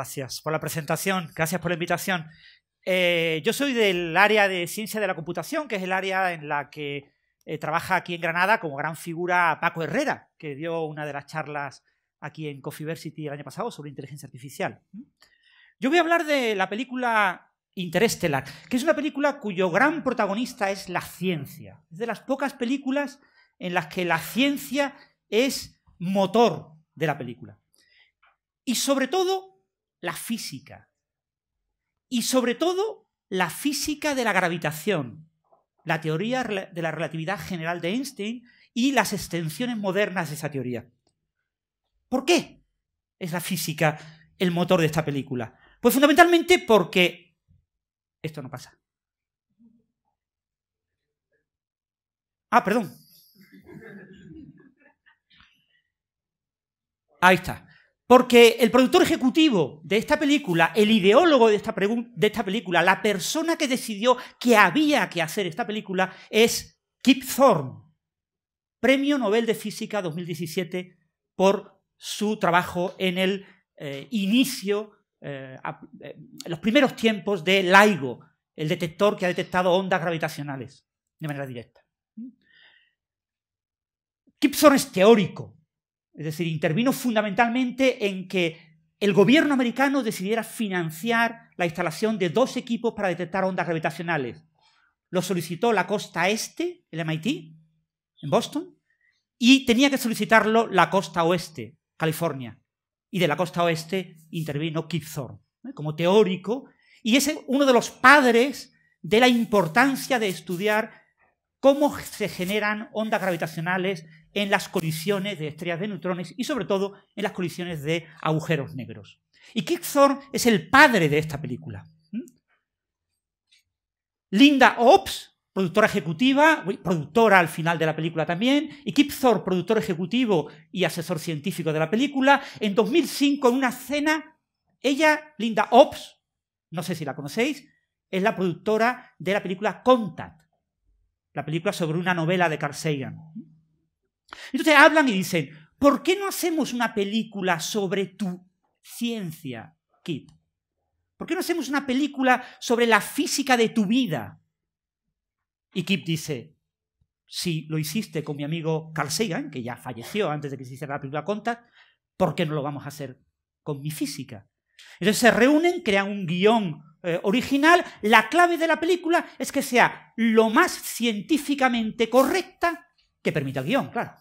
gracias por la presentación, gracias por la invitación. Eh, yo soy del área de ciencia de la computación, que es el área en la que eh, trabaja aquí en Granada como gran figura Paco Herrera, que dio una de las charlas aquí en Coffeeversity el año pasado sobre inteligencia artificial. Yo voy a hablar de la película Interestelar, que es una película cuyo gran protagonista es la ciencia. Es de las pocas películas en las que la ciencia es motor de la película. Y sobre todo la física. Y sobre todo, la física de la gravitación, la teoría de la relatividad general de Einstein y las extensiones modernas de esa teoría. ¿Por qué es la física el motor de esta película? Pues fundamentalmente porque esto no pasa. Ah, perdón. Ahí está. Porque el productor ejecutivo de esta película, el ideólogo de esta, película, la persona que decidió que había que hacer esta película es Kip Thorne, Premio Nobel de Física 2017 por su trabajo en el eh, inicio, eh, eh, los primeros tiempos de LIGO, el detector que ha detectado ondas gravitacionales de manera directa. ¿Mm? Kip Thorne es teórico, es decir, intervino fundamentalmente en que el gobierno americano decidiera financiar la instalación de dos equipos para detectar ondas gravitacionales. Lo solicitó la costa este, el MIT, en Boston, y tenía que solicitarlo la costa oeste, California. Y de la costa oeste intervino Kip Thorne, ¿eh? como teórico, y es uno de los padres de la importancia de estudiar cómo se generan ondas gravitacionales en las colisiones de estrellas de neutrones y sobre todo en las colisiones de agujeros negros. Y Kip Thorne es el padre de esta película. ¿Mm? Linda Ops, productora ejecutiva, productora al final de la película también, y Kip Thorne, productor ejecutivo y asesor científico de la película, en 2005 en una cena, ella, Linda Ops, no sé si la conocéis, es la productora de la película Contact, la película sobre una novela de Carl Sagan. Entonces hablan y dicen, ¿por qué no hacemos una película sobre tu ciencia, Kip? ¿Por qué no hacemos una película sobre la física de tu vida? Y Kip dice, si lo hiciste con mi amigo Carl Sagan, que ya falleció antes de que se hiciera la película Contact, ¿por qué no lo vamos a hacer con mi física? Entonces se reúnen, crean un guión eh, original. La clave de la película es que sea lo más científicamente correcta que permite el guión, claro.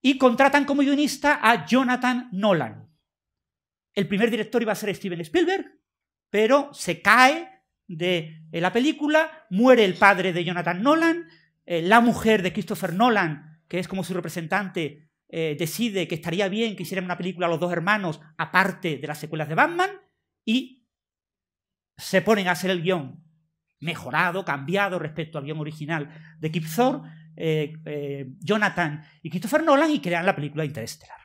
Y contratan como guionista a Jonathan Nolan. El primer director iba a ser Steven Spielberg, pero se cae de eh, la película, muere el padre de Jonathan Nolan, eh, la mujer de Christopher Nolan, que es como su representante, eh, decide que estaría bien que hicieran una película a los dos hermanos, aparte de las secuelas de Batman, y se ponen a hacer el guión mejorado, cambiado respecto al guión original de Kip Thorne, eh, eh, Jonathan y Christopher Nolan y crean la película Interestelar.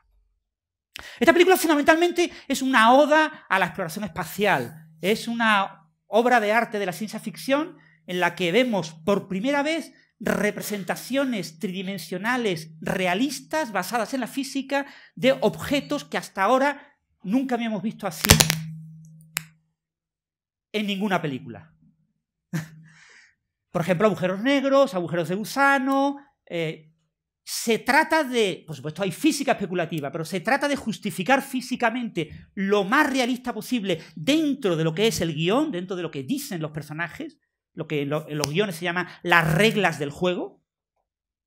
Esta película fundamentalmente es una oda a la exploración espacial, es una obra de arte de la ciencia ficción en la que vemos por primera vez representaciones tridimensionales realistas basadas en la física de objetos que hasta ahora nunca habíamos visto así en ninguna película. Por ejemplo, agujeros negros, agujeros de gusano. Eh, se trata de, por supuesto hay física especulativa, pero se trata de justificar físicamente lo más realista posible dentro de lo que es el guión, dentro de lo que dicen los personajes, lo que en los guiones se llama las reglas del juego.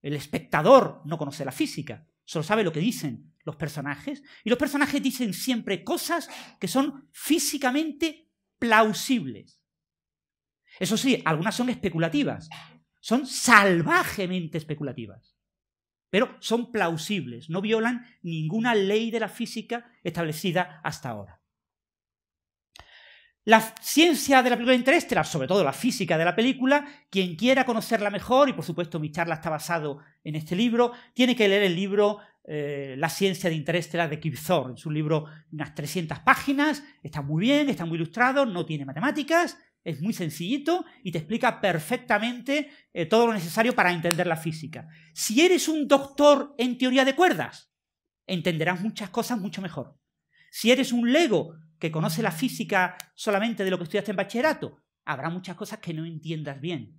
El espectador no conoce la física, solo sabe lo que dicen los personajes. Y los personajes dicen siempre cosas que son físicamente plausibles. Eso sí, algunas son especulativas, son salvajemente especulativas, pero son plausibles, no violan ninguna ley de la física establecida hasta ahora. La ciencia de la película Interestela, sobre todo la física de la película, quien quiera conocerla mejor, y por supuesto mi charla está basado en este libro, tiene que leer el libro eh, La ciencia de Interestela de Kip Thorne. Es un libro de unas 300 páginas, está muy bien, está muy ilustrado, no tiene matemáticas, es muy sencillito y te explica perfectamente eh, todo lo necesario para entender la física. Si eres un doctor en teoría de cuerdas, entenderás muchas cosas mucho mejor. Si eres un lego que conoce la física solamente de lo que estudiaste en bachillerato, habrá muchas cosas que no entiendas bien.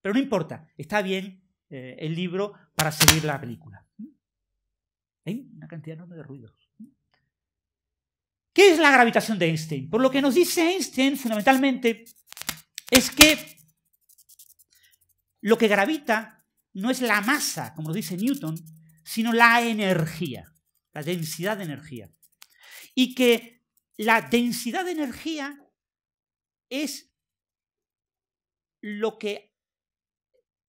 Pero no importa, está bien eh, el libro para seguir la película. ¿Mm? Hay ¿Eh? una cantidad enorme de ruidos. ¿Qué es la gravitación de Einstein? Por lo que nos dice Einstein fundamentalmente es que lo que gravita no es la masa, como dice Newton, sino la energía, la densidad de energía. Y que la densidad de energía es lo que,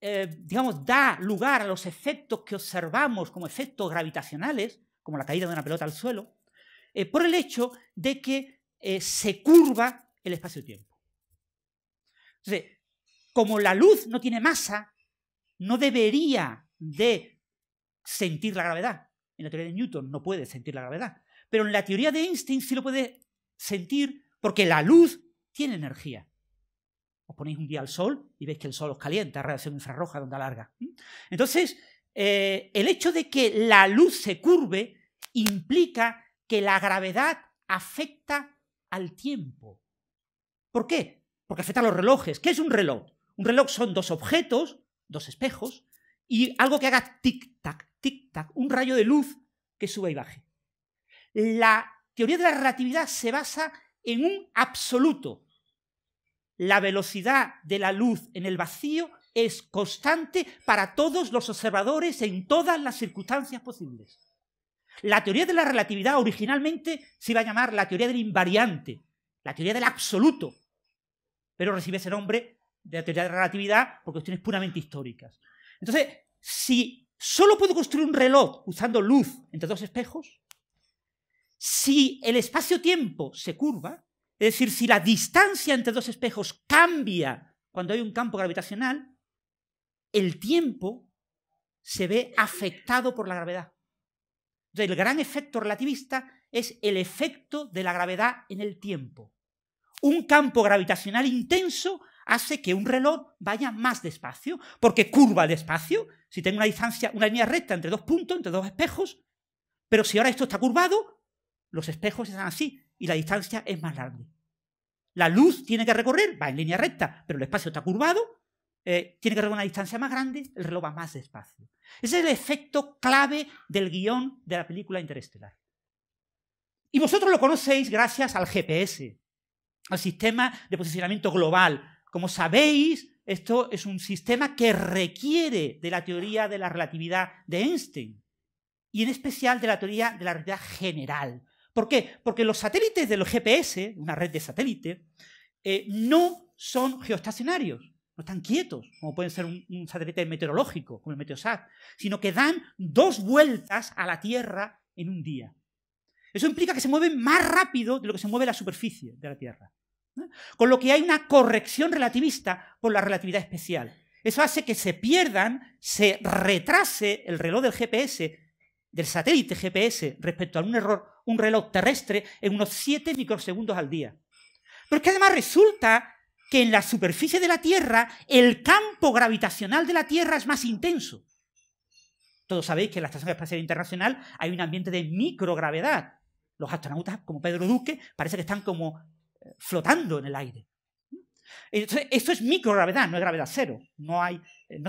eh, digamos, da lugar a los efectos que observamos como efectos gravitacionales, como la caída de una pelota al suelo, eh, por el hecho de que eh, se curva el espacio-tiempo. Entonces, como la luz no tiene masa, no debería de sentir la gravedad. En la teoría de Newton no puede sentir la gravedad. Pero en la teoría de Einstein sí lo puede sentir porque la luz tiene energía. Os ponéis un día al sol y veis que el sol os calienta, radiación infrarroja, donde larga. Entonces, eh, el hecho de que la luz se curve implica que la gravedad afecta al tiempo. ¿Por qué? Porque afecta a los relojes. ¿Qué es un reloj? Un reloj son dos objetos, dos espejos, y algo que haga tic-tac, tic-tac, un rayo de luz que sube y baje. La teoría de la relatividad se basa en un absoluto. La velocidad de la luz en el vacío es constante para todos los observadores en todas las circunstancias posibles. La teoría de la relatividad originalmente se iba a llamar la teoría del invariante, la teoría del absoluto, pero recibe ese nombre de la teoría de la relatividad por cuestiones puramente históricas. Entonces, si solo puedo construir un reloj usando luz entre dos espejos, si el espacio-tiempo se curva, es decir, si la distancia entre dos espejos cambia cuando hay un campo gravitacional, el tiempo se ve afectado por la gravedad. Entonces, el gran efecto relativista es el efecto de la gravedad en el tiempo. Un campo gravitacional intenso hace que un reloj vaya más despacio, porque curva el espacio. Si tengo una distancia, una línea recta entre dos puntos, entre dos espejos, pero si ahora esto está curvado, los espejos están así y la distancia es más larga. La luz tiene que recorrer, va en línea recta, pero el espacio está curvado eh, tiene que recorrer una distancia más grande, el reloj va más despacio. Ese es el efecto clave del guión de la película interestelar. Y vosotros lo conocéis gracias al GPS, al sistema de posicionamiento global. Como sabéis, esto es un sistema que requiere de la teoría de la relatividad de Einstein y en especial de la teoría de la relatividad general. ¿Por qué? Porque los satélites de los GPS, una red de satélites, eh, no son geoestacionarios no están quietos, como pueden ser un, satélite meteorológico, como el Meteosat, sino que dan dos vueltas a la Tierra en un día. Eso implica que se mueven más rápido de lo que se mueve la superficie de la Tierra. Con lo que hay una corrección relativista por la relatividad especial. Eso hace que se pierdan, se retrase el reloj del GPS, del satélite GPS, respecto a un, error, un reloj terrestre en unos 7 microsegundos al día. Pero es que además resulta que en la superficie de la Tierra el campo gravitacional de la Tierra es más intenso. Todos sabéis que en la Estación Espacial Internacional hay un ambiente de microgravedad. Los astronautas, como Pedro Duque, parece que están como eh, flotando en el aire. Entonces, esto es microgravedad, no es gravedad cero. No, eh,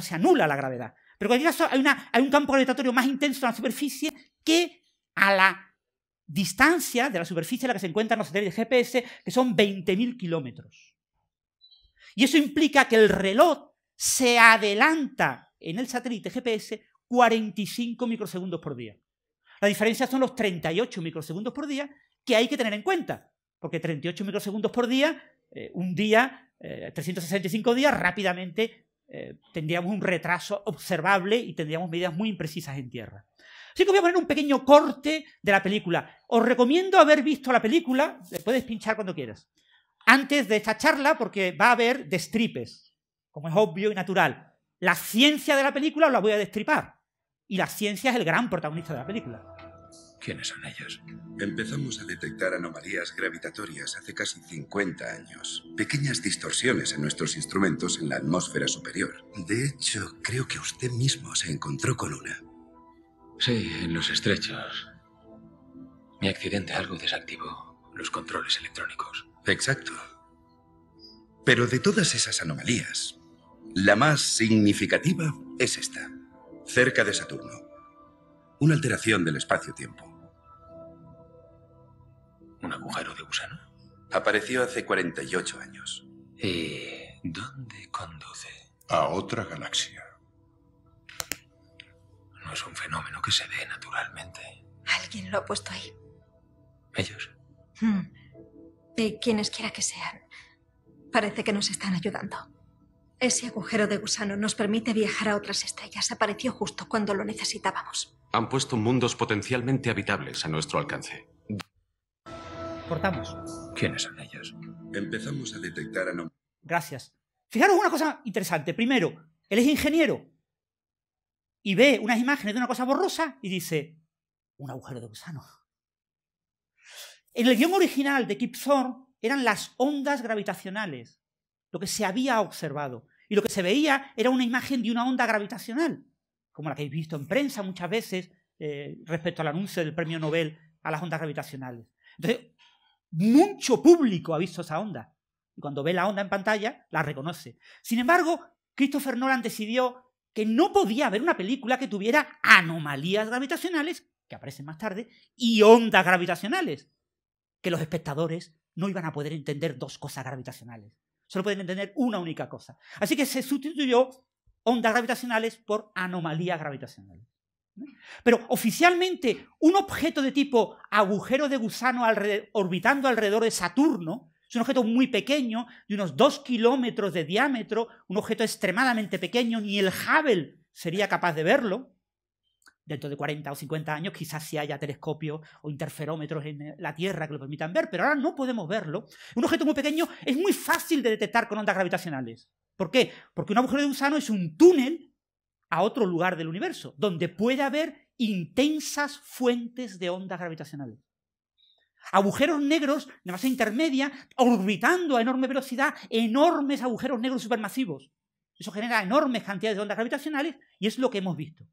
se anula la gravedad. Pero en caso, hay, un campo gravitatorio más intenso en la superficie que a la distancia de la superficie a la que se encuentran los satélites GPS, que son 20.000 kilómetros. Y eso implica que el reloj se adelanta en el satélite GPS 45 microsegundos por día. La diferencia son los 38 microsegundos por día que hay que tener en cuenta, porque 38 microsegundos por día, eh, un día, 365 eh, días, rápidamente eh, tendríamos un retraso observable y tendríamos medidas muy imprecisas en tierra. Así que voy a poner un pequeño corte de la película. Os recomiendo haber visto la película, le puedes pinchar cuando quieras antes de esta charla porque va a haber destripes, como es obvio y natural. La ciencia de la película la voy a destripar. Y la ciencia es el gran protagonista de la película. ¿Quiénes son ellos? Empezamos a detectar anomalías gravitatorias hace casi 50 años. Pequeñas distorsiones en nuestros instrumentos en la atmósfera superior. De hecho, creo que usted mismo se encontró con una. Sí, en los estrechos. Mi accidente algo desactivó los controles electrónicos. Exacto. Pero de todas esas anomalías, la más significativa es esta, cerca de Saturno. Una alteración del espacio-tiempo. ¿Un agujero de gusano? Apareció hace 48 años. ¿Y dónde conduce? A otra galaxia. No es un fenómeno que se ve naturalmente. Alguien lo ha puesto ahí. ¿Ellos? Hmm. De quienes quiera que sean. Parece que nos están ayudando. Ese agujero de gusano nos permite viajar a otras estrellas. Apareció justo cuando lo necesitábamos. Han puesto mundos potencialmente habitables a nuestro alcance. Cortamos. ¿Quiénes son ellos? Empezamos a detectar a no... Gracias. Fijaros una cosa interesante. Primero, él es ingeniero y ve unas imágenes de una cosa borrosa y dice, un agujero de gusano. En el guión original de Kip Thorne eran las ondas gravitacionales, lo que se había observado. Y lo que se veía era una imagen de una onda gravitacional, como la que habéis visto en prensa muchas veces eh, respecto al anuncio del premio Nobel a las ondas gravitacionales. Entonces, mucho público ha visto esa onda. Y cuando ve la onda en pantalla, la reconoce. Sin embargo, Christopher Nolan decidió que no podía haber una película que tuviera anomalías gravitacionales, que aparecen más tarde, y ondas gravitacionales que los espectadores no iban a poder entender dos cosas gravitacionales. Solo pueden entender una única cosa. Así que se sustituyó ondas gravitacionales por anomalías gravitacionales. Pero oficialmente un objeto de tipo agujero de gusano orbitando alrededor de Saturno, es un objeto muy pequeño, de unos dos kilómetros de diámetro, un objeto extremadamente pequeño, ni el Hubble sería capaz de verlo dentro de 40 o 50 años quizás si haya telescopios o interferómetros en eh, la Tierra que lo permitan ver, pero ahora no podemos verlo. Un objeto muy pequeño es muy fácil de detectar con ondas gravitacionales. ¿Por qué? Porque un agujero de gusano es un túnel a otro lugar del universo, donde puede haber intensas fuentes de ondas gravitacionales. Agujeros negros de masa intermedia orbitando a enorme velocidad, enormes agujeros negros supermasivos. Eso genera enormes cantidades de ondas gravitacionales y es lo que hemos visto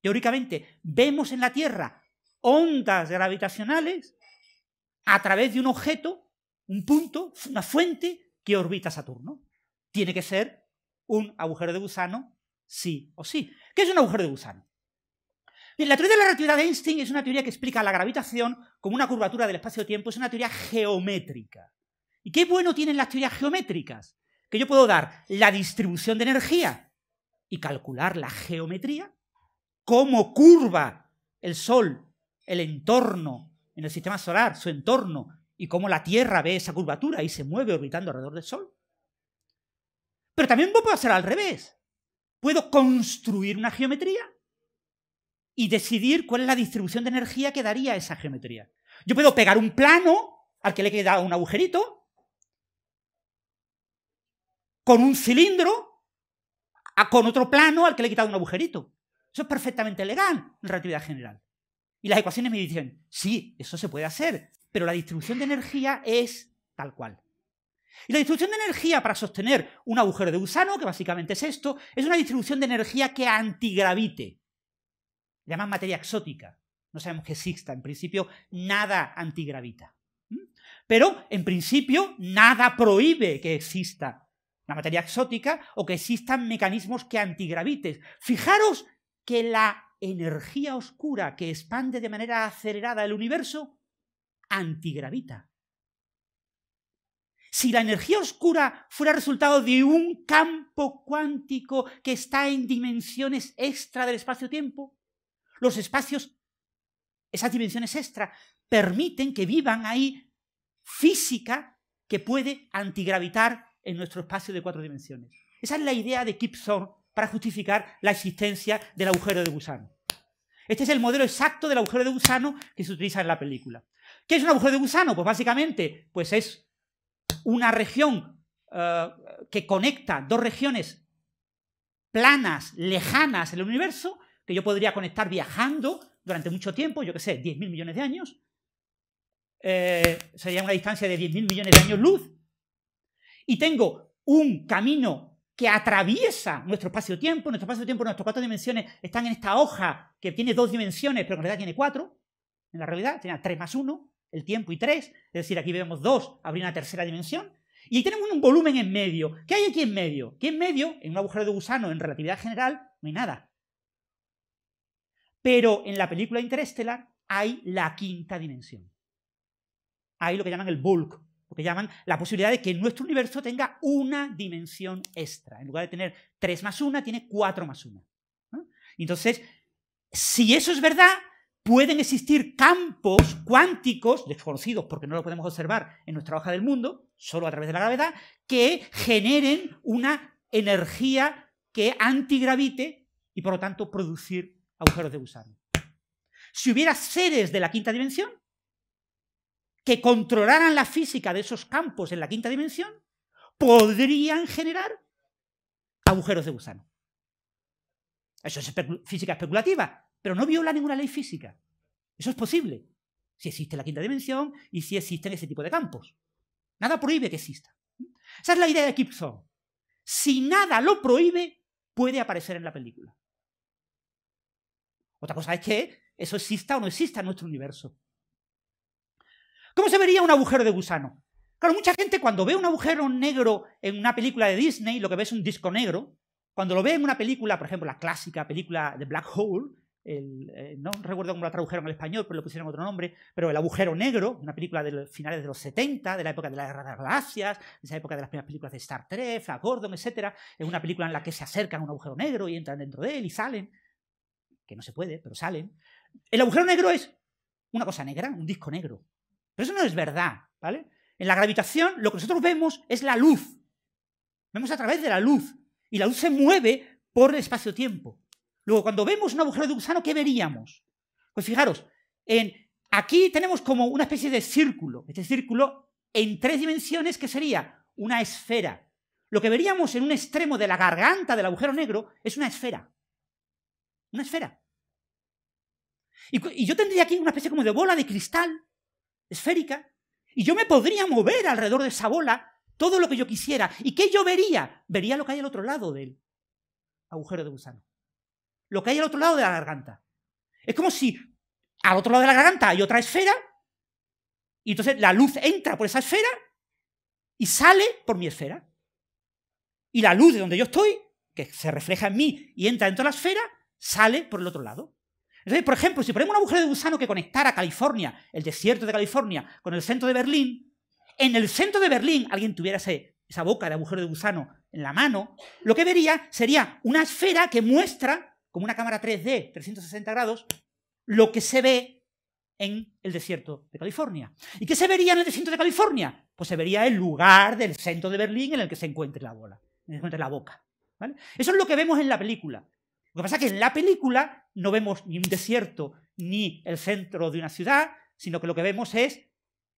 teóricamente, vemos en la Tierra ondas gravitacionales a través de un objeto, un punto, una fuente que orbita Saturno. Tiene que ser un agujero de gusano, sí o sí. ¿Qué es un agujero de gusano? la teoría de la relatividad de Einstein es una teoría que explica la gravitación como una curvatura del espacio-tiempo, es una teoría geométrica. ¿Y qué bueno tienen las teorías geométricas? Que yo puedo dar la distribución de energía y calcular la geometría cómo curva el Sol, el entorno, en el sistema solar, su entorno, y cómo la Tierra ve esa curvatura y se mueve orbitando alrededor del Sol. Pero también puedo hacer al revés. Puedo construir una geometría y decidir cuál es la distribución de energía que daría esa geometría. Yo puedo pegar un plano al que le he queda un agujerito con un cilindro a, con otro plano al que le he quitado un agujerito. Eso es perfectamente legal en relatividad general. Y las ecuaciones me dicen, sí, eso se puede hacer, pero la distribución de energía es tal cual. Y la distribución de energía para sostener un agujero de gusano, que básicamente es esto, es una distribución de energía que antigravite. llaman materia exótica. No sabemos que exista, en principio, nada antigravita. ¿Mm? Pero, en principio, nada prohíbe que exista la materia exótica o que existan mecanismos que antigravites. Fijaros que la energía oscura que expande de manera acelerada el universo antigravita. Si la energía oscura fuera resultado de un campo cuántico que está en dimensiones extra del espacio-tiempo, los espacios, esas dimensiones extra, permiten que vivan ahí física que puede antigravitar en nuestro espacio de cuatro dimensiones. Esa es la idea de Kip Thorne para justificar la existencia del agujero de gusano. Este es el modelo exacto del agujero de gusano que se utiliza en la película. ¿Qué es un agujero de gusano? Pues básicamente, pues es una región eh, que conecta dos regiones planas, lejanas en el universo, que yo podría conectar viajando durante mucho tiempo, yo qué sé, 10.000 millones de años. Eh, sería una distancia de 10.000 millones de años luz. Y tengo un camino que atraviesa nuestro espacio-tiempo, nuestro espacio-tiempo, nuestras cuatro dimensiones están en esta hoja que tiene dos dimensiones, pero en realidad tiene cuatro, en la realidad tiene tres más uno, el tiempo y tres, es decir, aquí vemos dos, habría una tercera dimensión, y tenemos un volumen en medio. ¿Qué hay aquí en medio? Aquí en medio, en un agujero de gusano, en relatividad general, no hay nada. Pero en la película interestelar hay la quinta dimensión. Hay lo que llaman el bulk lo que llaman la posibilidad de que nuestro universo tenga una dimensión extra. En lugar de tener 3 más 1, tiene 4 más 1. Entonces, si eso es verdad, pueden existir campos cuánticos, desconocidos porque no lo podemos observar en nuestra hoja del mundo, solo a través de la gravedad, que generen una energía que antigravite y por lo tanto producir agujeros de gusano. Si hubiera seres de la quinta dimensión, que controlaran la física de esos campos en la quinta dimensión, podrían generar agujeros de gusano. Eso es física especulativa, pero no viola ninguna ley física. Eso es posible, si existe la quinta dimensión y si existen ese tipo de campos. Nada prohíbe que exista. Esa es la idea de Gibson. Si nada lo prohíbe, puede aparecer en la película. Otra cosa es que eso exista o no exista en nuestro universo. ¿Cómo se vería un agujero de gusano? Claro, mucha gente cuando ve un agujero negro en una película de Disney, lo que ve es un disco negro. Cuando lo ve en una película, por ejemplo, la clásica película de Black Hole, eh, no recuerdo cómo la tradujeron al español, pero lo pusieron otro nombre, pero El agujero negro, una película de finales de los 70, de la época de la Guerra de las Galaxias, de esa época de las primeras películas de Star Trek, a Gordon, etc. Es una película en la que se acercan a un agujero negro y entran dentro de él y salen, que no se puede, pero salen. El agujero negro es una cosa negra, un disco negro. Pero eso no es verdad, ¿vale? En la gravitación lo que nosotros vemos es la luz. Vemos a través de la luz. Y la luz se mueve por el espacio-tiempo. Luego, cuando vemos un agujero de gusano, ¿qué veríamos? Pues fijaros, en, aquí tenemos como una especie de círculo. Este círculo en tres dimensiones que sería una esfera. Lo que veríamos en un extremo de la garganta del agujero negro es una esfera. Una esfera. y yo tendría aquí una especie como de bola de cristal esférica, y yo me podría mover alrededor de esa bola todo lo que yo quisiera. ¿Y qué yo vería? Vería lo que hay al otro lado del agujero de gusano. Lo que hay al otro lado de la garganta. Es como si al otro lado de la garganta hay otra esfera, y entonces la luz entra por esa esfera y sale por mi esfera. Y la luz de donde yo estoy, que se refleja en mí y entra dentro de la esfera, sale por el otro lado por ejemplo, si ponemos un agujero de gusano que conectara California, el desierto de California, con el centro de Berlín, en el centro de Berlín alguien tuviera esa boca de agujero de gusano en la mano, lo que vería sería una esfera que muestra, como una cámara 3D, 360 grados, lo que se ve en el desierto de California. ¿Y qué se vería en el desierto de California? Pues se vería el lugar del centro de Berlín en el que se encuentre la bola, en el que se encuentra la boca. Eso es lo que vemos en la película. Lo que pasa es que en la película no vemos ni un desierto ni el centro de una ciudad, sino que lo que vemos es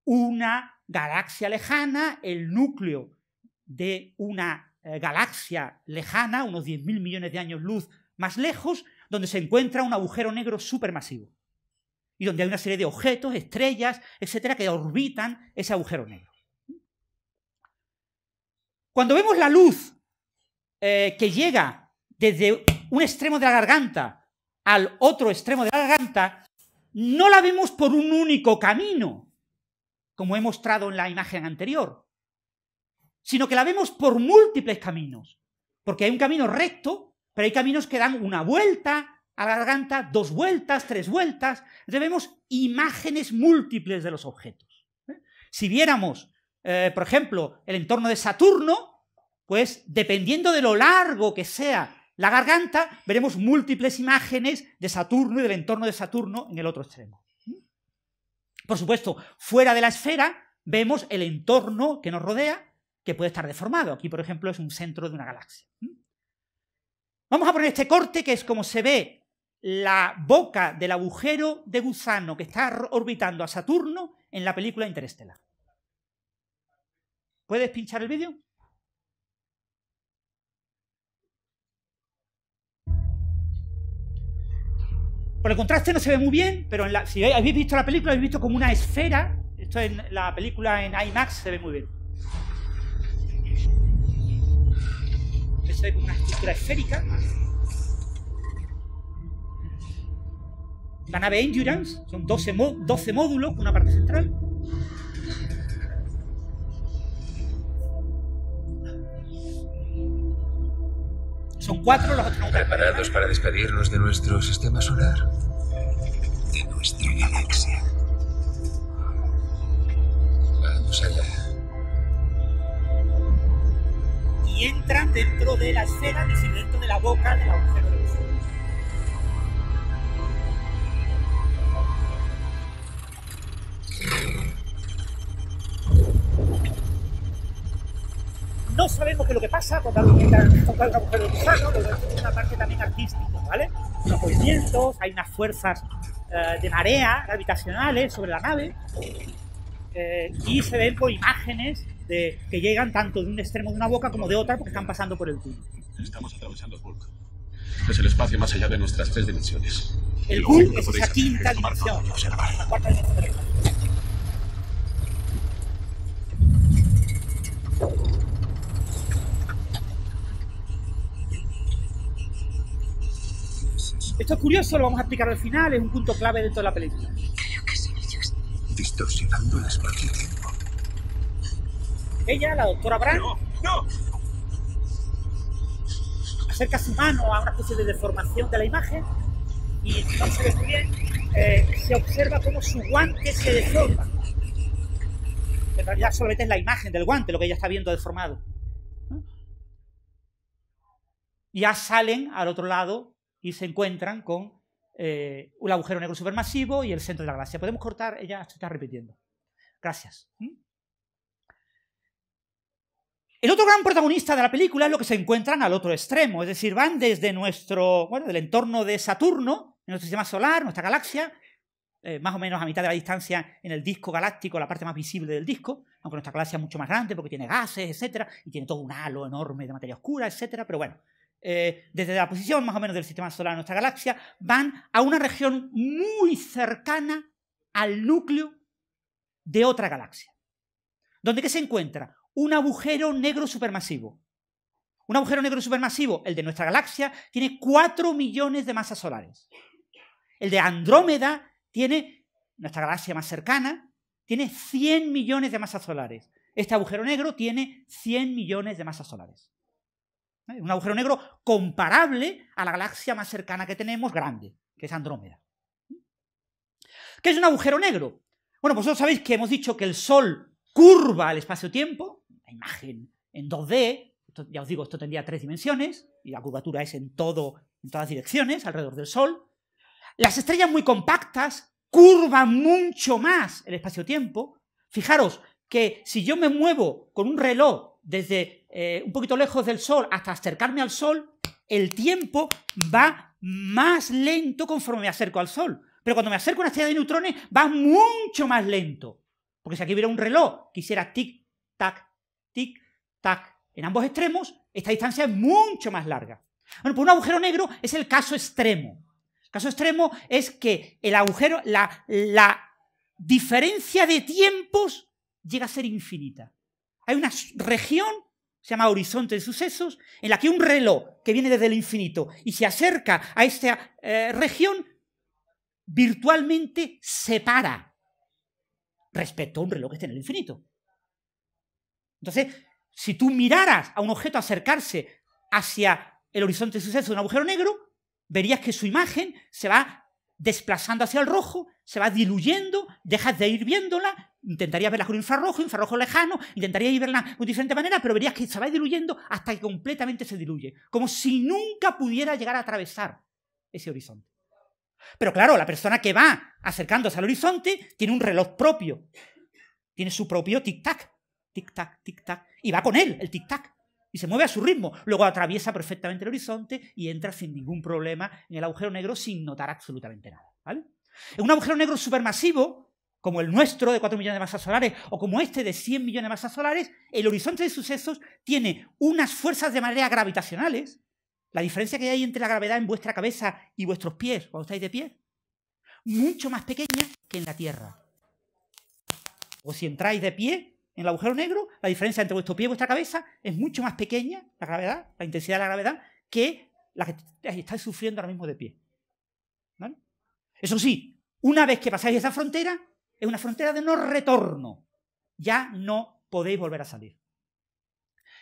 una galaxia lejana, el núcleo de una eh, galaxia lejana, unos 10.000 millones de años luz más lejos, donde se encuentra un agujero negro supermasivo. Y donde hay una serie de objetos, estrellas, etcétera, que orbitan ese agujero negro. Cuando vemos la luz eh, que llega desde un extremo de la garganta al otro extremo de la garganta, no la vemos por un único camino, como he mostrado en la imagen anterior, sino que la vemos por múltiples caminos, porque hay un camino recto, pero hay caminos que dan una vuelta a la garganta, dos vueltas, tres vueltas, entonces vemos imágenes múltiples de los objetos. ¿eh? Si viéramos, eh, por ejemplo, el entorno de Saturno, pues dependiendo de lo largo que sea la garganta, veremos múltiples imágenes de Saturno y del entorno de Saturno en el otro extremo. Por supuesto, fuera de la esfera vemos el entorno que nos rodea, que puede estar deformado. Aquí, por ejemplo, es un centro de una galaxia. Vamos a poner este corte, que es como se ve la boca del agujero de gusano que está orbitando a Saturno en la película Interestelar. ¿Puedes pinchar el vídeo? Por el contraste no se ve muy bien, pero la, si habéis visto la película, habéis visto como una esfera. Esto en la película en IMAX se ve muy bien. Se ve como una estructura esférica. La nave Endurance, son 12, 12 módulos con una parte central. Son cuatro los Preparados para despedirnos de nuestro sistema solar. De nuestra galaxia. Vamos allá. Y entran dentro de la esfera de cimiento de la boca de la No sabemos qué es lo que pasa con la es una parte también artística, ¿vale? Los movimientos, hay unas fuerzas eh, de marea gravitacionales sobre la nave eh, y se ven por pues, imágenes de, que llegan tanto de un extremo de una boca como de otra porque están pasando por el túnel. Estamos atravesando el Bulk. Es el espacio más allá de nuestras tres dimensiones. El Bulk es esa quinta dimensión. Esto es curioso, lo vamos a explicar al final, es un punto clave dentro de la película. Distorsionando el espacio-tiempo. Ella, la doctora Brand. ¡No! ¡No! Acerca su mano a una especie de deformación de la imagen y no se ve bien, eh, se observa cómo su guante se deforma. En realidad solamente es la imagen del guante lo que ella está viendo deformado. ya salen al otro lado y se encuentran con eh, un agujero negro supermasivo y el centro de la galaxia. Podemos cortar, ella se está repitiendo. Gracias. ¿Mm? El otro gran protagonista de la película es lo que se encuentran al otro extremo, es decir, van desde nuestro, bueno, del entorno de Saturno, en nuestro sistema solar, nuestra galaxia, eh, más o menos a mitad de la distancia en el disco galáctico, la parte más visible del disco, aunque nuestra galaxia es mucho más grande porque tiene gases, etcétera, y tiene todo un halo enorme de materia oscura, etcétera, pero bueno, eh, desde la posición más o menos del sistema solar de nuestra galaxia, van a una región muy cercana al núcleo de otra galaxia. ¿Dónde qué se encuentra? Un agujero negro supermasivo. Un agujero negro supermasivo, el de nuestra galaxia, tiene 4 millones de masas solares. El de Andrómeda tiene, nuestra galaxia más cercana, tiene 100 millones de masas solares. Este agujero negro tiene 100 millones de masas solares. ¿eh? Un agujero negro comparable a la galaxia más cercana que tenemos, grande, que es Andrómeda. ¿Qué es un agujero negro? Bueno, pues vosotros sabéis que hemos dicho que el Sol curva el espacio-tiempo, la imagen en 2D, ya os digo, esto tendría tres dimensiones, y la curvatura es en, todo, en todas direcciones, alrededor del Sol. Las estrellas muy compactas curvan mucho más el espacio-tiempo. Fijaros que si yo me muevo con un reloj desde eh, un poquito lejos del sol hasta acercarme al sol, el tiempo va más lento conforme me acerco al sol. Pero cuando me acerco a una estrella de neutrones va mucho más lento. Porque si aquí hubiera un reloj que hiciera tic-tac, tic-tac en ambos extremos, esta distancia es mucho más larga. Bueno, pues un agujero negro es el caso extremo. El caso extremo es que el agujero, la, la diferencia de tiempos llega a ser infinita. Hay una región se llama Horizonte de Sucesos, en la que un reloj que viene desde el infinito y se acerca a esta eh, región, virtualmente se para respecto a un reloj que está en el infinito. Entonces, si tú miraras a un objeto acercarse hacia el horizonte de sucesos de un agujero negro, verías que su imagen se va desplazando hacia el rojo, se va diluyendo, dejas de ir viéndola, intentarías verla con infrarrojo, infrarrojo lejano, intentarías verla de diferente manera, pero verías que se va diluyendo hasta que completamente se diluye, como si nunca pudiera llegar a atravesar ese horizonte. Pero claro, la persona que va acercándose al horizonte tiene un reloj propio, tiene su propio tic-tac, tic-tac, tic-tac, y va con él, el tic-tac y se mueve a su ritmo. Luego atraviesa perfectamente el horizonte y entra sin ningún problema en el agujero negro sin notar absolutamente nada. En un agujero negro supermasivo, como el nuestro de 4 millones de masas solares o como este de 100 millones de masas solares, el horizonte de sucesos tiene unas fuerzas de marea gravitacionales, la diferencia que hay entre la gravedad en vuestra cabeza y vuestros pies cuando estáis de pie, mucho más pequeña que en la Tierra. O si entráis de pie, en el agujero negro, la diferencia entre vuestro pie y vuestra cabeza es mucho más pequeña, la gravedad, la intensidad de la gravedad, que la que estáis sufriendo ahora mismo de pie. Eso sí, una vez que pasáis esa frontera, es una frontera de no retorno. Ya no podéis volver a salir.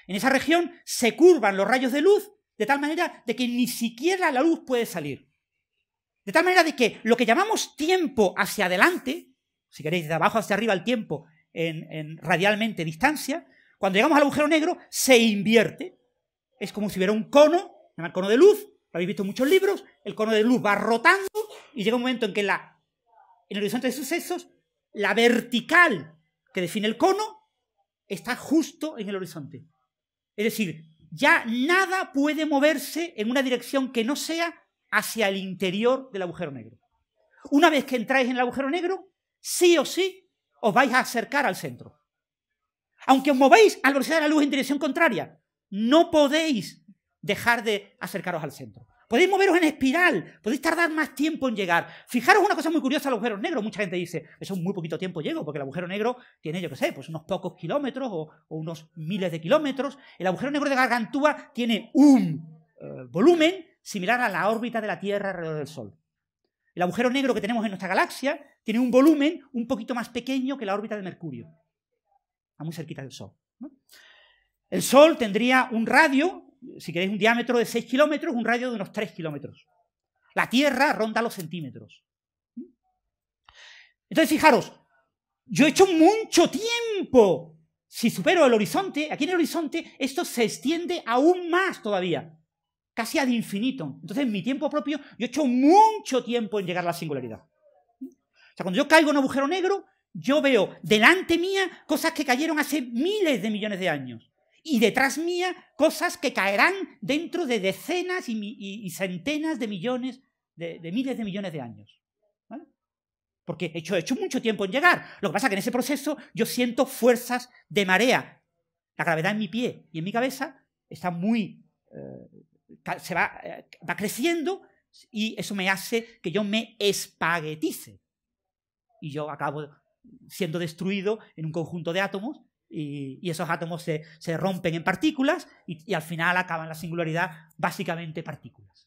En esa región se curvan los rayos de luz de tal manera de que ni siquiera la luz puede salir. De tal manera de que lo que llamamos tiempo hacia adelante, si queréis de abajo hacia arriba el tiempo, en, radialmente distancia, cuando llegamos al agujero negro se invierte. Es como si hubiera un cono, el cono de luz, lo habéis visto muchos libros, el cono de luz va rotando y llega un momento en que la, en el horizonte de sucesos la vertical que define el cono está justo en el horizonte. Es decir, ya nada puede moverse en una dirección que no sea hacia el interior del agujero negro. Una vez que entráis en el agujero negro, sí o sí os vais a acercar al centro. Aunque os movéis la velocidad de la luz en dirección contraria, no podéis dejar de acercaros al centro. Podéis moveros en espiral, podéis tardar más tiempo en llegar. Fijaros una cosa muy curiosa el agujero negro. Mucha gente dice, eso es muy poquito tiempo llego, porque el agujero negro tiene, yo qué sé, pues unos pocos kilómetros o, unos miles de kilómetros. El agujero negro de Gargantúa tiene un eh, volumen similar a la órbita de la Tierra alrededor del Sol. El agujero negro que tenemos en nuestra galaxia tiene un volumen un poquito más pequeño que la órbita de Mercurio. Está muy cerquita del Sol. El Sol tendría un radio, si queréis un diámetro de 6 kilómetros, un radio de unos 3 kilómetros. La Tierra ronda los centímetros. Entonces, fijaros, yo he hecho mucho tiempo. Si supero el horizonte, aquí en el horizonte, esto se extiende aún más todavía casi ad infinitum. Entonces, en mi tiempo propio, yo he hecho mucho tiempo en llegar a la singularidad. O sea, cuando yo caigo en un agujero negro, yo veo delante mía cosas que cayeron hace miles de millones de años. Y detrás mía cosas que caerán dentro de decenas y, centenas de millones, de, miles de millones de años. Porque he hecho, hecho mucho tiempo en llegar. Lo que pasa es que en ese proceso yo siento fuerzas de marea. La gravedad en mi pie y en mi cabeza está muy eh, se va, eh, va creciendo y eso me hace que yo me espaguetice. Y yo acabo siendo destruido en un conjunto de átomos y, esos átomos se, rompen en partículas y al final acaban la singularidad básicamente partículas.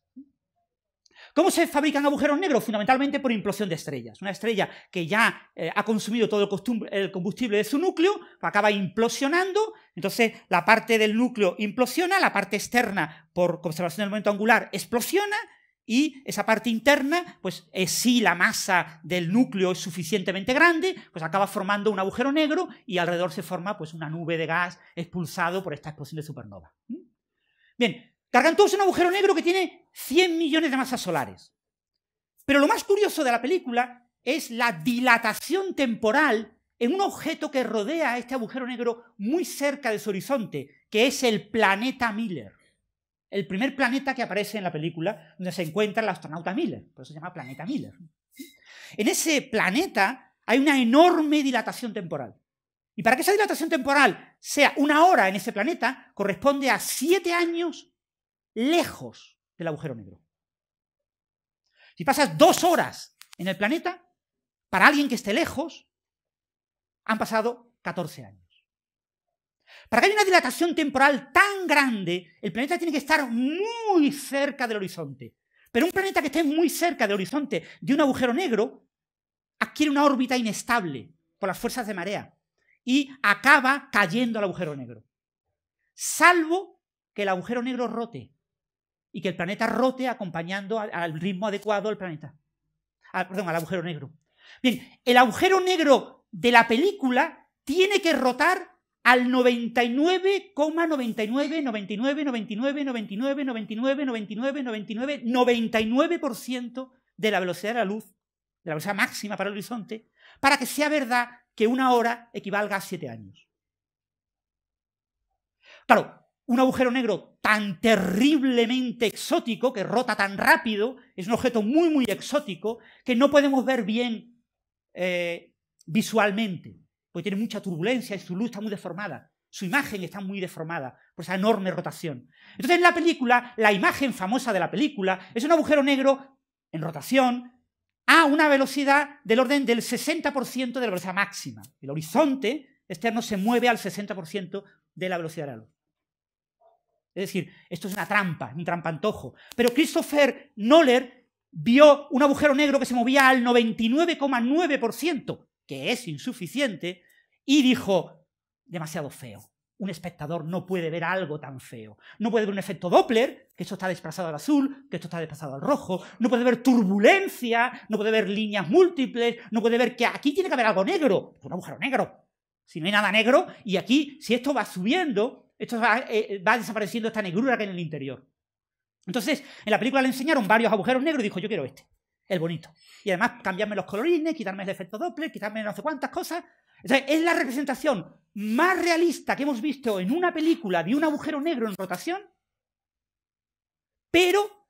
¿Cómo se fabrican agujeros negros? Fundamentalmente por implosión de estrellas. Una estrella que ya eh, ha consumido todo el, combustible de su núcleo, pues acaba implosionando, entonces la parte del núcleo implosiona, la parte externa, por conservación del momento angular, explosiona, y esa parte interna, pues eh, si la masa del núcleo es suficientemente grande, pues acaba formando un agujero negro y alrededor se forma pues una nube de gas expulsado por esta explosión de supernova. ¿Mm? Bien, Cargan es un agujero negro que tiene 100 millones de masas solares. Pero lo más curioso de la película es la dilatación temporal en un objeto que rodea a este agujero negro muy cerca de su horizonte, que es el planeta Miller. El primer planeta que aparece en la película, donde se encuentra el astronauta Miller, por eso se llama planeta Miller. En ese planeta hay una enorme dilatación temporal. Y para que esa dilatación temporal sea una hora en ese planeta, corresponde a siete años lejos del agujero negro. Si pasas dos horas en el planeta, para alguien que esté lejos, han pasado 14 años. Para que haya una dilatación temporal tan grande, el planeta tiene que estar muy cerca del horizonte. Pero un planeta que esté muy cerca del horizonte de un agujero negro adquiere una órbita inestable por las fuerzas de marea y acaba cayendo al agujero negro. Salvo que el agujero negro rote y que el planeta rote acompañando al, ritmo adecuado al planeta. Al, ah, perdón, al agujero negro. Bien, el agujero negro de la película tiene que rotar al 99,99, de la velocidad de la luz, de la velocidad máxima para el horizonte, para que sea verdad que una hora equivalga a siete años. Claro, un agujero negro tan terriblemente exótico, que rota tan rápido, es un objeto muy, muy exótico, que no podemos ver bien eh, visualmente, porque tiene mucha turbulencia y su luz está muy deformada. Su imagen está muy deformada por esa enorme rotación. Entonces, en la película, la imagen famosa de la película es un agujero negro en rotación a una velocidad del orden del 60% de la velocidad máxima. El horizonte externo se mueve al 60% de la velocidad de la luz. Es decir, esto es una trampa, un trampantojo. Pero Christopher Noller vio un agujero negro que se movía al 99,9%, que es insuficiente, y dijo, demasiado feo. Un espectador no puede ver algo tan feo. No puede ver un efecto Doppler, que esto está desplazado al azul, que esto está desplazado al rojo. No puede ver turbulencia, no puede ver líneas múltiples, no puede ver que aquí tiene que haber algo negro. Pues un agujero negro. Si no hay nada negro, y aquí, si esto va subiendo, esto eh, eh, va, desapareciendo esta negrura que hay en el interior. Entonces, en la película le enseñaron varios agujeros negros y dijo, yo quiero este, el bonito. Y además cambiarme los colorines, quitarme el efecto Doppler, quitarme no sé cuántas cosas. es la representación más realista que hemos visto en una película de un agujero negro en rotación, pero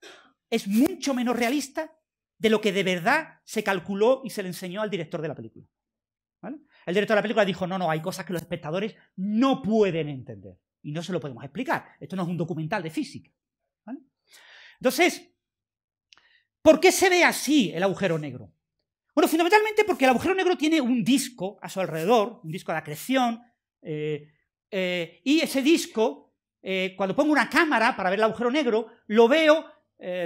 es mucho menos realista de lo que de verdad se calculó y se le enseñó al director de la película. El director de la película dijo, no, no, hay cosas que los espectadores no pueden entender. Y no se lo podemos explicar. Esto no es un documental de física. ¿vale? Entonces, ¿por qué se ve así el agujero negro? Bueno, fundamentalmente porque el agujero negro tiene un disco a su alrededor, un disco de acreción, eh, eh, y ese disco, eh, cuando pongo una cámara para ver el agujero negro, lo veo,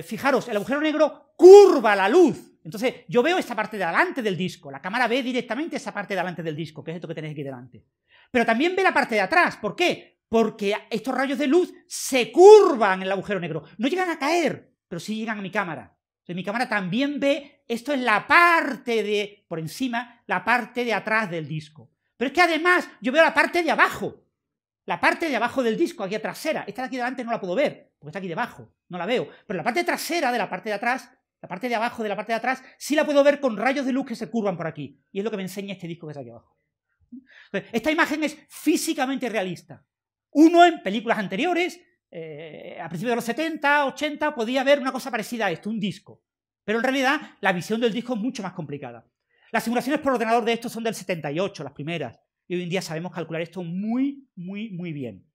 fijaros, el agujero negro curva la luz. Entonces, yo veo esta parte de delante del disco, la cámara ve directamente esa parte de delante del disco, que es esto que tenéis aquí delante. Pero también ve la parte de atrás, ¿por qué? porque estos rayos de luz se curvan en el agujero negro. No llegan a caer, pero sí llegan a mi cámara. Entonces mi cámara también ve, esto es la parte de, por encima, la parte de atrás del disco. Pero es que además yo veo la parte de abajo. La parte de abajo del disco, aquí trasera. Esta de aquí delante no la puedo ver, porque está aquí debajo, no la veo. Pero la parte trasera de la parte de atrás, la parte de abajo de la parte de atrás, sí la puedo ver con rayos de luz que se curvan por aquí. Y es lo que me enseña este disco que está aquí abajo. esta imagen es físicamente realista. Uno en películas anteriores, eh, a principios de los 70, 80, podía haber una cosa parecida a esto, un disco. Pero en realidad la visión del disco es mucho más complicada. Las simulaciones por ordenador de esto son del 78, las primeras. Y hoy en día sabemos calcular esto muy, muy, muy bien.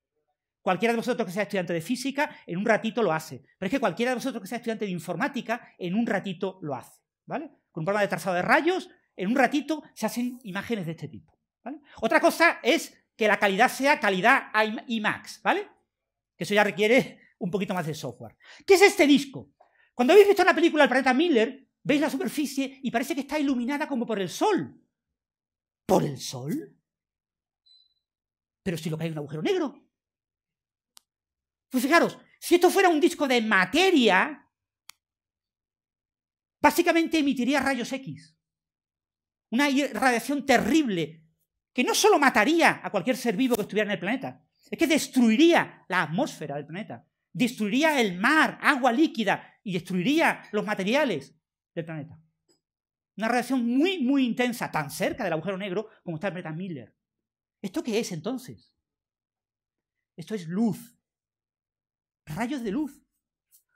Cualquiera de vosotros que sea estudiante de física, en un ratito lo hace. Pero es que cualquiera de vosotros que sea estudiante de informática, en un ratito lo hace. ¿Vale? Con un programa de trazado de rayos, en un ratito se hacen imágenes de este tipo. Otra cosa es que la calidad sea calidad IMAX, ¿vale? Que eso ya requiere un poquito más de software. ¿Qué es este disco? Cuando habéis visto la película El planeta Miller, veis la superficie y parece que está iluminada como por el sol. ¿Por el sol? Pero si lo que hay un agujero negro. Pues fijaros, si esto fuera un disco de materia, básicamente emitiría rayos X. Una radiación terrible que no solo mataría a cualquier ser vivo que estuviera en el planeta, es que destruiría la atmósfera del planeta, destruiría el mar, agua líquida y destruiría los materiales del planeta. Una reacción muy, muy intensa, tan cerca del agujero negro como está el planeta Miller. ¿Esto qué es entonces? Esto es luz. Rayos de luz.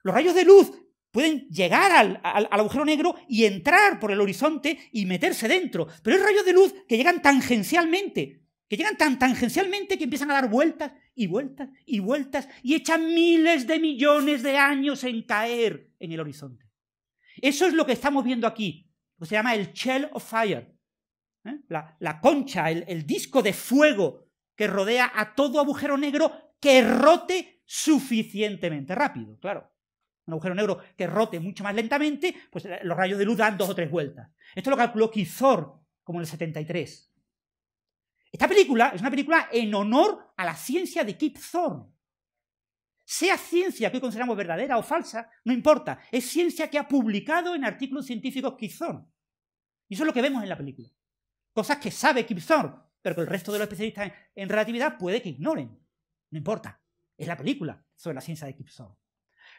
Los rayos de luz pueden llegar al, agujero negro y entrar por el horizonte y meterse dentro. Pero hay rayos de luz que llegan tangencialmente, que llegan tan tangencialmente que empiezan a dar vueltas y vueltas y vueltas y echan miles de millones de años en caer en el horizonte. Eso es lo que estamos viendo aquí, lo que se llama el Shell of Fire, ¿eh? la, concha, el disco de fuego que rodea a todo agujero negro que rote suficientemente rápido, claro un agujero negro que rote mucho más lentamente, pues eh, los rayos de luz dan dos o tres vueltas. Esto lo calculó Kizor como en el 73. Esta película es una película en honor a la ciencia de Kip Thorne. Sea ciencia que hoy consideramos verdadera o falsa, no importa. Es ciencia que ha publicado en artículos científicos Kip Thorne. Y eso es lo que vemos en la película. Cosas que sabe Kip Thorne, pero que el resto de los especialistas en relatividad puede que ignoren. No importa. Es la película sobre la ciencia de Kip Thorne.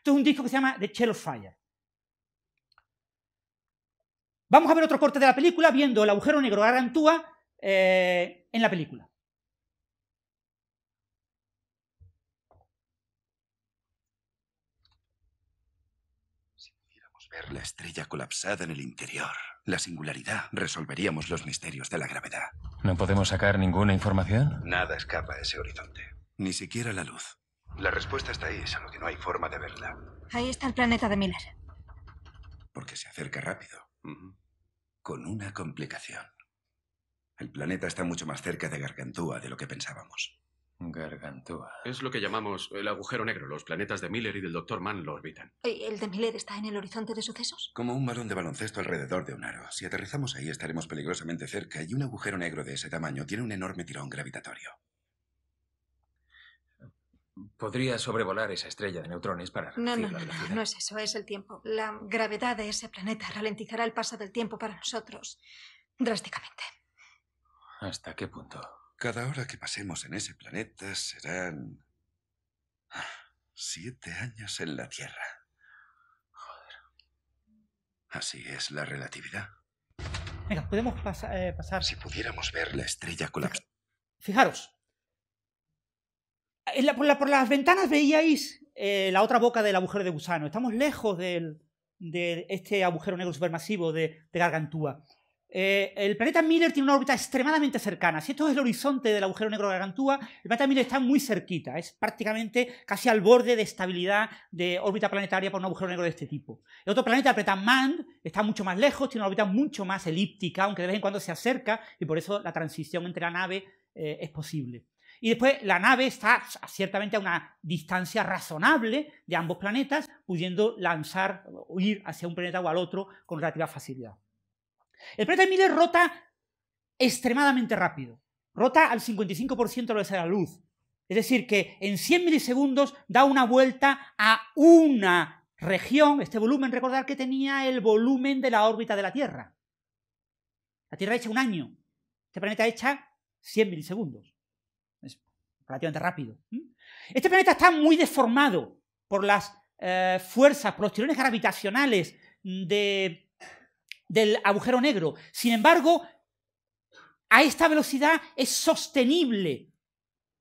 Esto es un disco que se llama The Shell of Fire. Vamos a ver otro corte de la película viendo el agujero negro Arantúa eh, en la película. Si pudiéramos ver la estrella colapsada en el interior, la singularidad, resolveríamos los misterios de la gravedad. ¿No podemos sacar ninguna información? Nada escapa a ese horizonte. Ni siquiera la luz. La respuesta está ahí, solo que no hay forma de verla. Ahí está el planeta de Miller. Porque se acerca rápido. Con una complicación. El planeta está mucho más cerca de Gargantúa de lo que pensábamos. Gargantúa. Es lo que llamamos el agujero negro. Los planetas de Miller y del Dr. Mann lo orbitan. ¿El de Miller está en el horizonte de sucesos? Como un balón de baloncesto alrededor de un aro. Si aterrizamos ahí estaremos peligrosamente cerca y un agujero negro de ese tamaño tiene un enorme tirón gravitatorio. Podría sobrevolar esa estrella de neutrones para... No, no, no, no, no es eso, es el tiempo. La gravedad de ese planeta ralentizará el paso del tiempo para nosotros drásticamente. ¿Hasta qué punto? Cada hora que pasemos en ese planeta serán ah, siete años en la Tierra. Joder. Así es la relatividad. Venga, podemos eh, pasar... Si pudiéramos ver la estrella colapsar... Fijaros, por, las ventanas veíais eh, la otra boca del agujero de gusano. Estamos lejos de este agujero negro supermasivo de, Gargantúa. Eh, el planeta Miller tiene una órbita extremadamente cercana. Si esto es el horizonte del agujero negro de Gargantúa, el planeta Miller está muy cerquita. Es prácticamente casi al borde de estabilidad de órbita planetaria por un agujero negro de este tipo. El otro planeta, el planeta Mand, está mucho más lejos, tiene una órbita mucho más elíptica, aunque de vez en cuando se acerca y por eso la transición entre la nave eh, es posible. Y después la nave está ciertamente a una distancia razonable de ambos planetas, pudiendo lanzar o ir hacia un planeta o al otro con relativa facilidad. El planeta de Miller rota extremadamente rápido. Rota al 55% de la velocidad de la luz. Es decir, que en 100 milisegundos da una vuelta a una región, este volumen, recordar que tenía el volumen de la órbita de la Tierra. La Tierra echa un año. Este planeta echa 100 milisegundos relativamente rápido. Este planeta está muy deformado por las eh, fuerzas, por los tirones gravitacionales del agujero negro. Sin embargo, a esta velocidad es sostenible.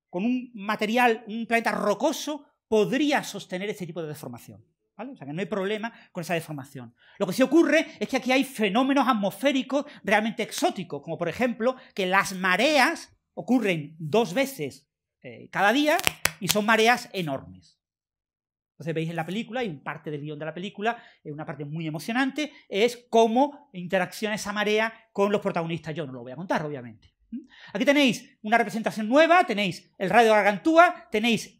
Con un material, un planeta rocoso, podría sostener este tipo de deformación. O sea que no hay problema con esa deformación. Lo que sí ocurre es que aquí hay fenómenos atmosféricos realmente exóticos, como por ejemplo que las mareas ocurren dos veces eh, cada día y son mareas enormes. Entonces veis en la película, y un parte del guión de la película, una parte muy emocionante, es cómo interacciona esa marea con los protagonistas. Yo no lo voy a contar, obviamente. ¿Mm? Aquí tenéis una representación nueva, tenéis el radio de Gargantúa, tenéis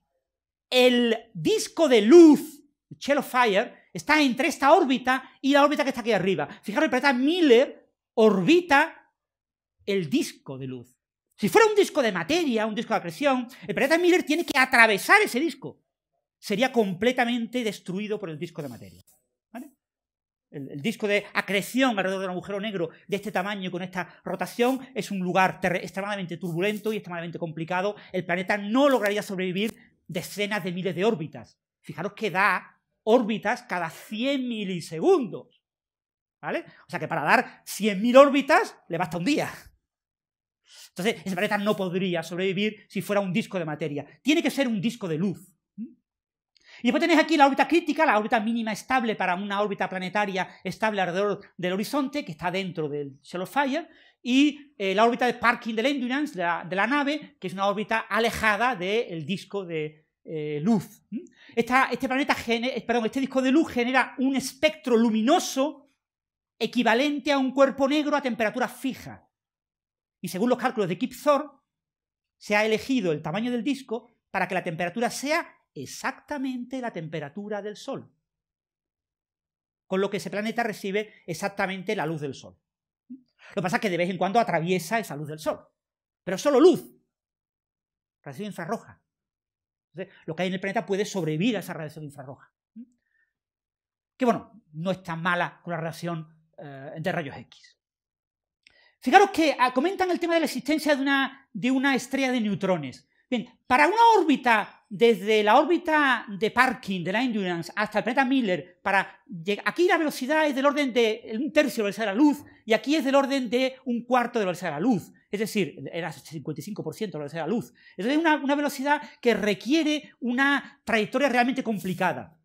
el disco de luz, el Shell Fire, está entre esta órbita y la órbita que está aquí arriba. Fijaros, el planeta Miller orbita el disco de luz. Si fuera un disco de materia, un disco de acreción, el planeta Miller tiene que atravesar ese disco. Sería completamente destruido por el disco de materia. ¿vale? El, disco de acreción alrededor de un agujero negro de este tamaño y con esta rotación es un lugar extremadamente turbulento y extremadamente complicado. El planeta no lograría sobrevivir decenas de miles de órbitas. Fijaros que da órbitas cada 100 milisegundos. ¿Vale? O sea que para dar 100.000 órbitas le basta un día. Entonces, ese planeta no podría sobrevivir si fuera un disco de materia. Tiene que ser un disco de luz. Y después tenéis aquí la órbita crítica, la órbita mínima estable para una órbita planetaria estable alrededor del horizonte, que está dentro del Shell of Fire, y eh, la órbita de parking del de la, de la, nave, que es una órbita alejada del disco de eh, luz. este, planeta eh, perdón, este disco de luz genera un espectro luminoso equivalente a un cuerpo negro a temperatura fija. Y según los cálculos de Kip Thor, se ha elegido el tamaño del disco para que la temperatura sea exactamente la temperatura del Sol. Con lo que ese planeta recibe exactamente la luz del Sol. Lo que pasa es que de vez en cuando atraviesa esa luz del Sol. Pero solo luz. Radiación infrarroja. Entonces, lo que hay en el planeta puede sobrevivir a esa radiación infrarroja. Que bueno, no es tan mala con la radiación entre eh, de rayos X. Fijaros que ah, comentan el tema de la existencia de una, estrella de neutrones. Bien, para una órbita, desde la órbita de parking de la Endurance, hasta el planeta Miller, para aquí la velocidad es del orden de un tercio de la velocidad de la luz y aquí es del orden de un cuarto de la velocidad de la luz. Es decir, era 55% de la velocidad de la luz. Es una velocidad que requiere una trayectoria realmente complicada.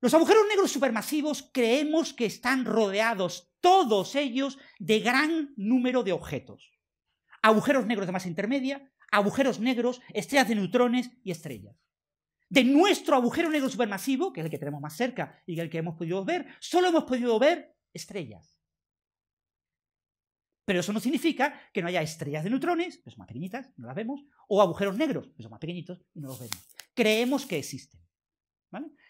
Los agujeros negros supermasivos creemos que están rodeados todos ellos de gran número de objetos. Agujeros negros de masa intermedia, agujeros negros, estrellas de neutrones y estrellas. De nuestro agujero negro supermasivo, que es el que tenemos más cerca y el que hemos podido ver, solo hemos podido ver estrellas. Pero eso no significa que no haya estrellas de neutrones, que son más pequeñitas, no las vemos, o agujeros negros, que son más pequeñitos y no los vemos. Creemos que existen.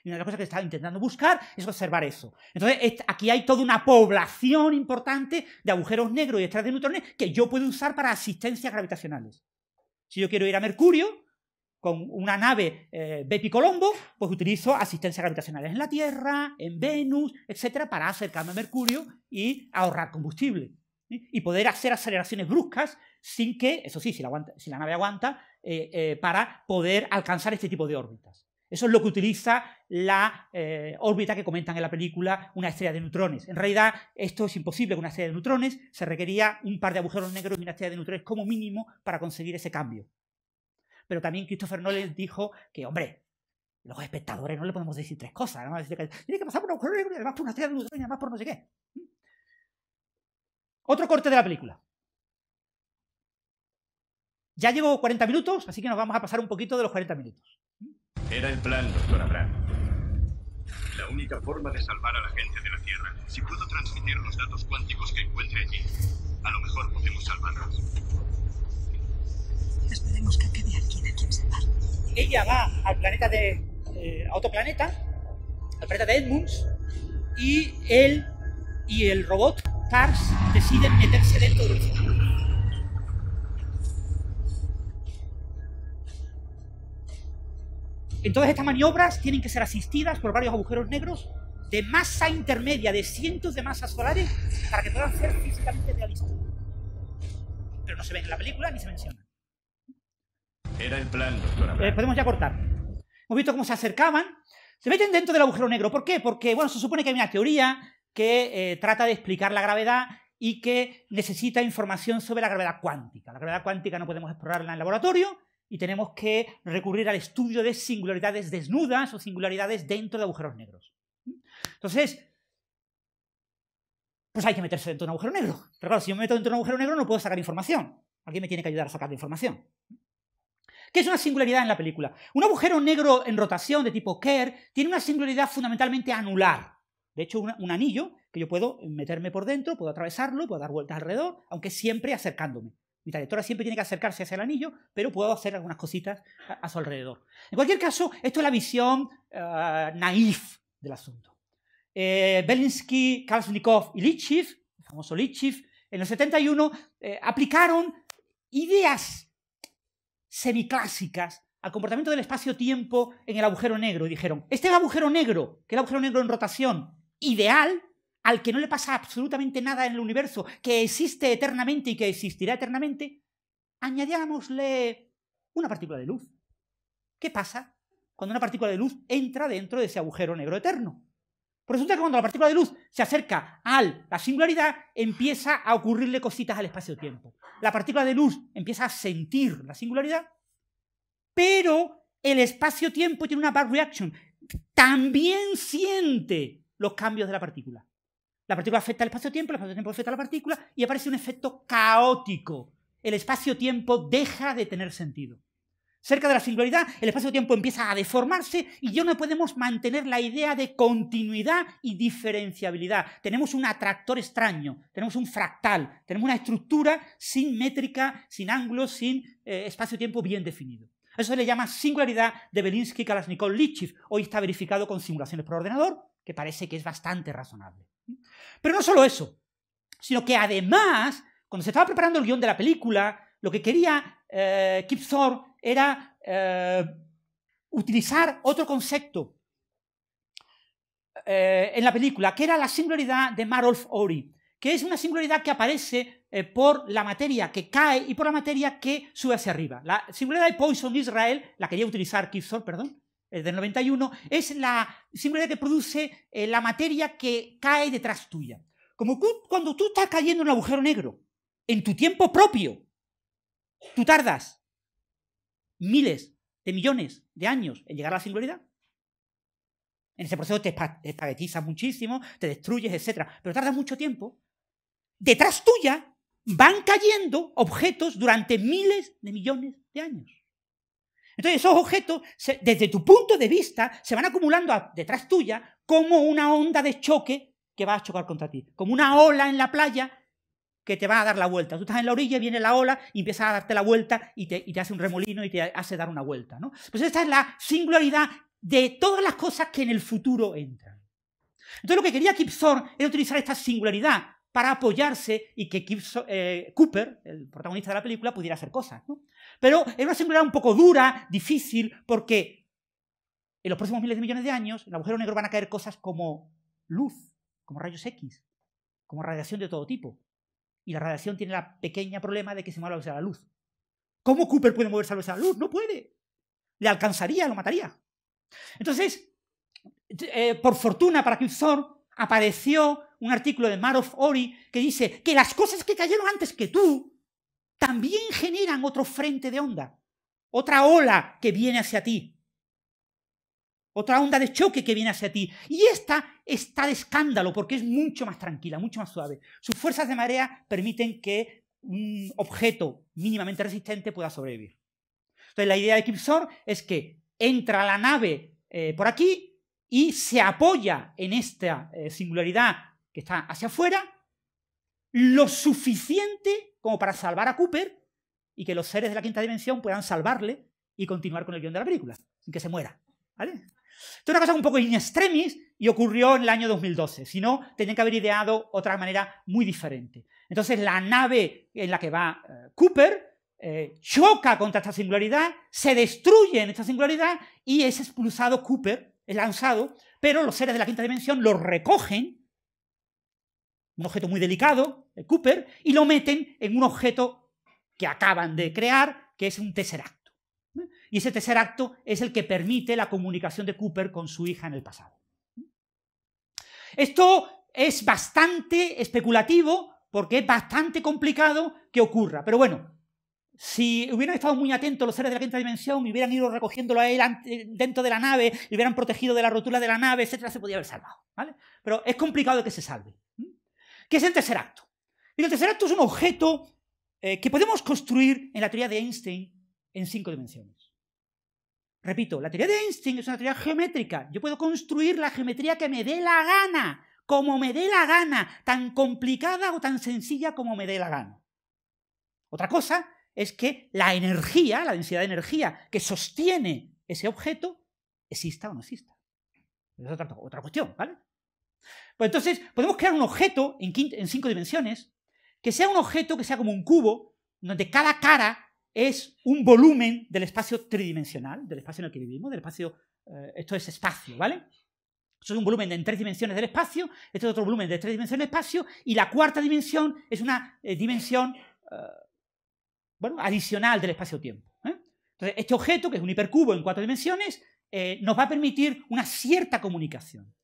Y una de las cosas que estaba intentando buscar es observar eso. Entonces, aquí hay toda una población importante de agujeros negros y estrellas de neutrones que yo puedo usar para asistencias gravitacionales. Si yo quiero ir a Mercurio con una nave eh, Bepi Colombo, pues utilizo asistencias gravitacionales en la Tierra, en Venus, etcétera, para acercarme a Mercurio y ahorrar combustible. Y poder hacer aceleraciones bruscas sin que, eso sí, si la, nave aguanta, eh, eh, para poder alcanzar este tipo de órbitas. Eso es lo que utiliza la eh, órbita que comentan en la película una estrella de neutrones. En realidad, esto es imposible con una estrella de neutrones. Se requería un par de agujeros negros y una estrella de neutrones como mínimo para conseguir ese cambio. Pero también Christopher Nolan dijo que, hombre, los espectadores no le podemos decir tres cosas. Decir que, tiene que pasar por un agujero negro y además por una estrella de neutrones y además por no sé qué. ¿Mm? Otro corte de la película. Ya llevo 40 minutos, así que nos vamos a pasar un poquito de los 40 minutos. ¿Mm? Era el plan, doctor Abraham. La única forma de salvar a la gente de la Tierra, si puedo transmitir los datos cuánticos que encuentre allí, a lo mejor podemos salvarlos. Esperemos que quede alguien a quien salvar. Ella va al planeta de... Eh, a otro planeta, al planeta de Edmunds, y él y el robot TARS deciden meterse dentro de futuro. Entonces estas maniobras tienen que ser asistidas por varios agujeros negros de masa intermedia de cientos de masas solares para que puedan ser físicamente realistas. Pero no se ve en la película ni se menciona. Era el plan, eh, podemos ya cortar. Hemos visto cómo se acercaban. Se meten dentro del agujero negro. ¿Por qué? Porque, bueno, se supone que hay una teoría que eh, trata de explicar la gravedad y que necesita información sobre la gravedad cuántica. La gravedad cuántica no podemos explorarla en el laboratorio, y tenemos que recurrir al estudio de singularidades desnudas o singularidades dentro de agujeros negros. Entonces, pues hay que meterse dentro de un agujero negro. Pero claro, si yo me meto dentro de un agujero negro no puedo sacar información. Alguien me tiene que ayudar a sacar la información. ¿Qué es una singularidad en la película? Un agujero negro en rotación de tipo Kerr tiene una singularidad fundamentalmente anular. De hecho, un, un anillo que yo puedo meterme por dentro, puedo atravesarlo, puedo dar vueltas alrededor, aunque siempre acercándome. Mi trayectoria siempre tiene que acercarse hacia el anillo, pero puedo hacer algunas cositas a, su alrededor. En cualquier caso, esto es la visión ah, naif del asunto. Eh, Belinsky, Kalashnikov y Lichiv, el famoso Lichiv, en el 71 eh, aplicaron ideas semiclásicas al comportamiento del espacio-tiempo en el agujero negro y dijeron, este es el agujero negro, que es el agujero negro en rotación ideal, al que no le pasa absolutamente nada en el universo, que existe eternamente y que existirá eternamente, añadiámosle una partícula de luz. ¿Qué pasa cuando una partícula de luz entra dentro de ese agujero negro eterno? Pues resulta que cuando la partícula de luz se acerca a la singularidad, empieza a ocurrirle cositas al espacio-tiempo. La partícula de luz empieza a sentir la singularidad, pero el espacio-tiempo tiene una back reaction. También siente los cambios de la partícula. La partícula afecta al espacio-tiempo, el espacio-tiempo afecta a la partícula y aparece un efecto caótico. El espacio-tiempo deja de tener sentido. Cerca de la singularidad, el espacio-tiempo empieza a deformarse y ya no podemos mantener la idea de continuidad y diferenciabilidad. Tenemos un atractor extraño, tenemos un fractal, tenemos una estructura sin métrica, sin ángulos, sin eh, espacio-tiempo bien definido. Eso se le llama singularidad de Belinsky, Kalashnikov, Lichiv. Hoy está verificado con simulaciones por ordenador que parece que es bastante razonable. Pero no solo eso, sino que además, cuando se estaba preparando el guión de la película, lo que quería eh, Kip Thor era eh, utilizar otro concepto eh, en la película, que era la singularidad de Marolf Ori, que es una singularidad que aparece por la materia que cae y por la materia que sube hacia arriba. La singularidad de Poison Israel la quería utilizar Kip Thor, perdón, el del 91, es la singularidad que produce eh, la materia que cae detrás tuya. Como cuando tú estás cayendo en un agujero negro, en tu tiempo propio, tú tardas miles de millones de años en llegar a la singularidad. En ese proceso te espaguetizas muchísimo, te destruyes, etc. Pero tardas mucho tiempo. Detrás tuya van cayendo objetos durante miles de millones de años. Entonces esos objetos, desde tu punto de vista, se van acumulando detrás tuya como una onda de choque que va a chocar contra ti, como una ola en la playa que te va a dar la vuelta. Tú estás en la orilla, y viene la ola y empieza a darte la vuelta y te, hace un remolino y te hace dar una vuelta. ¿no? Pues esta es la singularidad de todas las cosas que en el futuro entran. Entonces lo que quería Thorne era utilizar esta singularidad para apoyarse y que eh, Cooper, el protagonista de la película, pudiera hacer cosas. ¿no? Pero es una singularidad un poco dura, difícil, porque en los próximos miles de millones de años en el agujero negro van a caer cosas como luz, como rayos X, como radiación de todo tipo. Y la radiación tiene la pequeña problema de que se mueve a la luz. ¿Cómo Cooper puede moverse a la luz? No puede. Le alcanzaría, lo mataría. Entonces, eh, por fortuna para Kip apareció un artículo de Marof Ori que dice que las cosas que cayeron antes que tú también generan otro frente de onda, otra ola que viene hacia ti, otra onda de choque que viene hacia ti. Y esta está de escándalo porque es mucho más tranquila, mucho más suave. Sus fuerzas de marea permiten que un objeto mínimamente resistente pueda sobrevivir. Entonces la idea de Kipsor es que entra la nave eh, por aquí y se apoya en esta eh, singularidad que está hacia afuera, lo suficiente como para salvar a Cooper y que los seres de la quinta dimensión puedan salvarle y continuar con el guión de la película, sin que se muera. ¿Vale? Esto es una cosa un poco in extremis y ocurrió en el año 2012. Si no, tenían que haber ideado otra manera muy diferente. Entonces, la nave en la que va eh, Cooper eh, choca contra esta singularidad, se destruye en esta singularidad y es expulsado Cooper, es lanzado, pero los seres de la quinta dimensión lo recogen un objeto muy delicado, el Cooper, y lo meten en un objeto que acaban de crear, que es un tesseracto. Y ese tesseracto es el que permite la comunicación de Cooper con su hija en el pasado. Esto es bastante especulativo porque es bastante complicado que ocurra, pero bueno, si hubieran estado muy atentos los seres de la quinta dimensión y hubieran ido recogiéndolo a eh, dentro de la nave, y hubieran protegido de la rotura de la nave, etcétera, se podría haber salvado, ¿vale? Pero es complicado que se salve. Qué es el tercer acto. Y el tercer acto es un objeto eh, que podemos construir en la teoría de Einstein en cinco dimensiones. Repito, la teoría de Einstein es una teoría geométrica. Yo puedo construir la geometría que me dé la gana, como me dé la gana, tan complicada o tan sencilla como me dé la gana. Otra cosa es que la energía, la densidad de energía que sostiene ese objeto, exista o no exista. Es otra cuestión, ¿vale? Pues entonces podemos crear un objeto en, cinco dimensiones que sea un objeto que sea como un cubo, donde cada cara es un volumen del espacio tridimensional, del espacio en el que vivimos, del espacio, eh, esto es espacio, ¿vale? Esto es un volumen en tres dimensiones del espacio, esto es otro volumen de tres dimensiones del espacio, y la cuarta dimensión es una eh, dimensión, eh, adicional del espacio-tiempo. Entonces, este objeto, que es un hipercubo en cuatro dimensiones, nos va a permitir una cierta comunicación.